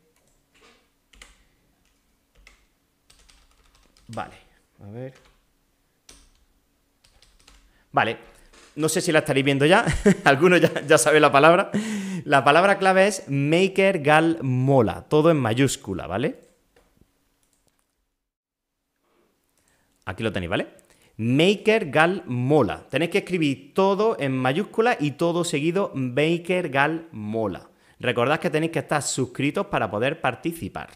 Vale, a ver. Vale, no sé si la estaréis viendo ya, algunos ya, ya saben la palabra. La palabra clave es Maker Gal Mola, todo en mayúscula, ¿vale? Aquí lo tenéis, ¿vale? Maker Gal Mola. Tenéis que escribir todo en mayúscula y todo seguido Maker Gal Mola. Recordad que tenéis que estar suscritos para poder participar.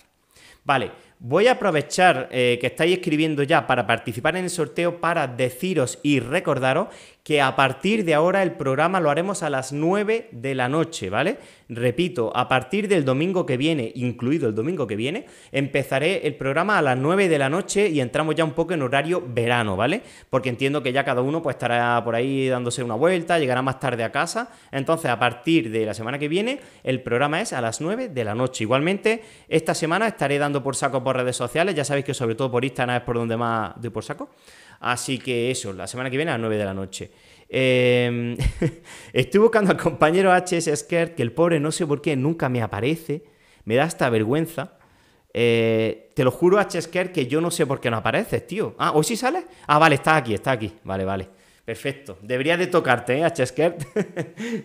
Vale, Voy a aprovechar eh, que estáis escribiendo ya para participar en el sorteo para deciros y recordaros que a partir de ahora el programa lo haremos a las 9 de la noche, ¿vale? Repito, a partir del domingo que viene, incluido el domingo que viene, empezaré el programa a las 9 de la noche y entramos ya un poco en horario verano, ¿vale? Porque entiendo que ya cada uno pues estará por ahí dándose una vuelta, llegará más tarde a casa. Entonces, a partir de la semana que viene, el programa es a las 9 de la noche. Igualmente, esta semana estaré dando por saco por redes sociales, ya sabéis que sobre todo por Instagram es por donde más doy por saco. Así que eso, la semana que viene a las 9 de la noche. Em, estoy buscando al compañero HS Skert, que el pobre no sé por qué nunca me aparece. Me da hasta vergüenza. Eh, te lo juro, HS Skert, que yo no sé por qué no apareces, tío. Ah, ¿hoy sí sales? Ah, vale, está aquí, está aquí. Vale, vale. Perfecto. Debería de tocarte, ¿eh, H.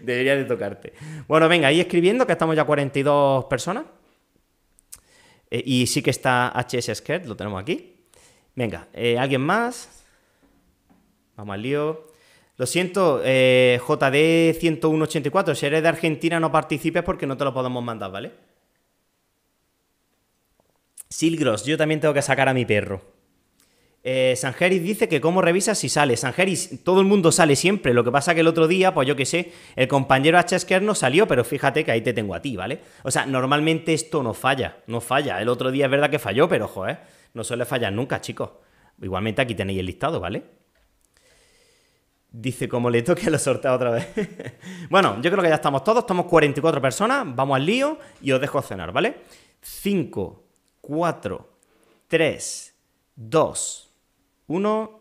Debería de tocarte. Bueno, venga, ahí escribiendo, que estamos ya 42 personas. Eh, y sí que está HS Skert, lo tenemos aquí. Venga, eh, ¿alguien más? Vamos al lío. Lo siento, eh, JD10184, si eres de Argentina no participes porque no te lo podemos mandar, ¿vale? Silgros, yo también tengo que sacar a mi perro. Eh, Sanjeris dice que cómo revisas si sale. Sanjeris, todo el mundo sale siempre. Lo que pasa que el otro día, pues yo qué sé, el compañero Hsker no salió, pero fíjate que ahí te tengo a ti, ¿vale? O sea, normalmente esto no falla, no falla. El otro día es verdad que falló, pero ¿eh? no suele fallar nunca, chicos. Igualmente aquí tenéis el listado, ¿vale? Dice, como le toque a sorteo otra vez. bueno, yo creo que ya estamos todos, estamos 44 personas, vamos al lío y os dejo cenar, ¿vale? 5, 4, 3, 2, 1.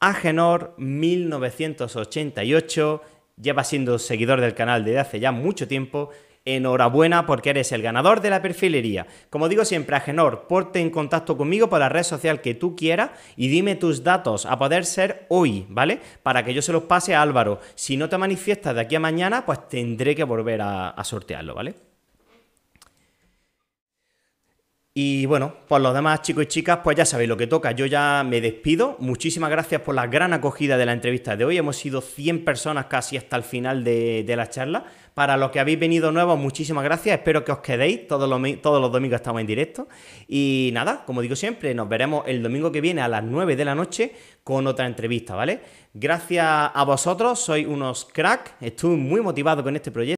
Agenor 1988 lleva siendo seguidor del canal desde hace ya mucho tiempo Enhorabuena porque eres el ganador de la perfilería. Como digo siempre, Agenor, porte en contacto conmigo por la red social que tú quieras y dime tus datos a poder ser hoy, ¿vale? Para que yo se los pase a Álvaro. Si no te manifiestas de aquí a mañana, pues tendré que volver a, sortearlo, ¿vale? Y bueno, pues los demás chicos y chicas, pues ya sabéis lo que toca. Yo ya me despido. Muchísimas gracias por la gran acogida de la entrevista de hoy. Hemos sido 100 personas casi hasta el final de la charla. Para los que habéis venido nuevos, muchísimas gracias. Espero que os quedéis. Todos los, todos los domingos estamos en directo. Y nada, como digo siempre, nos veremos el domingo que viene a las 9 de la noche con otra entrevista, ¿vale? Gracias a vosotros, sois unos crack. estoy muy motivado con este proyecto.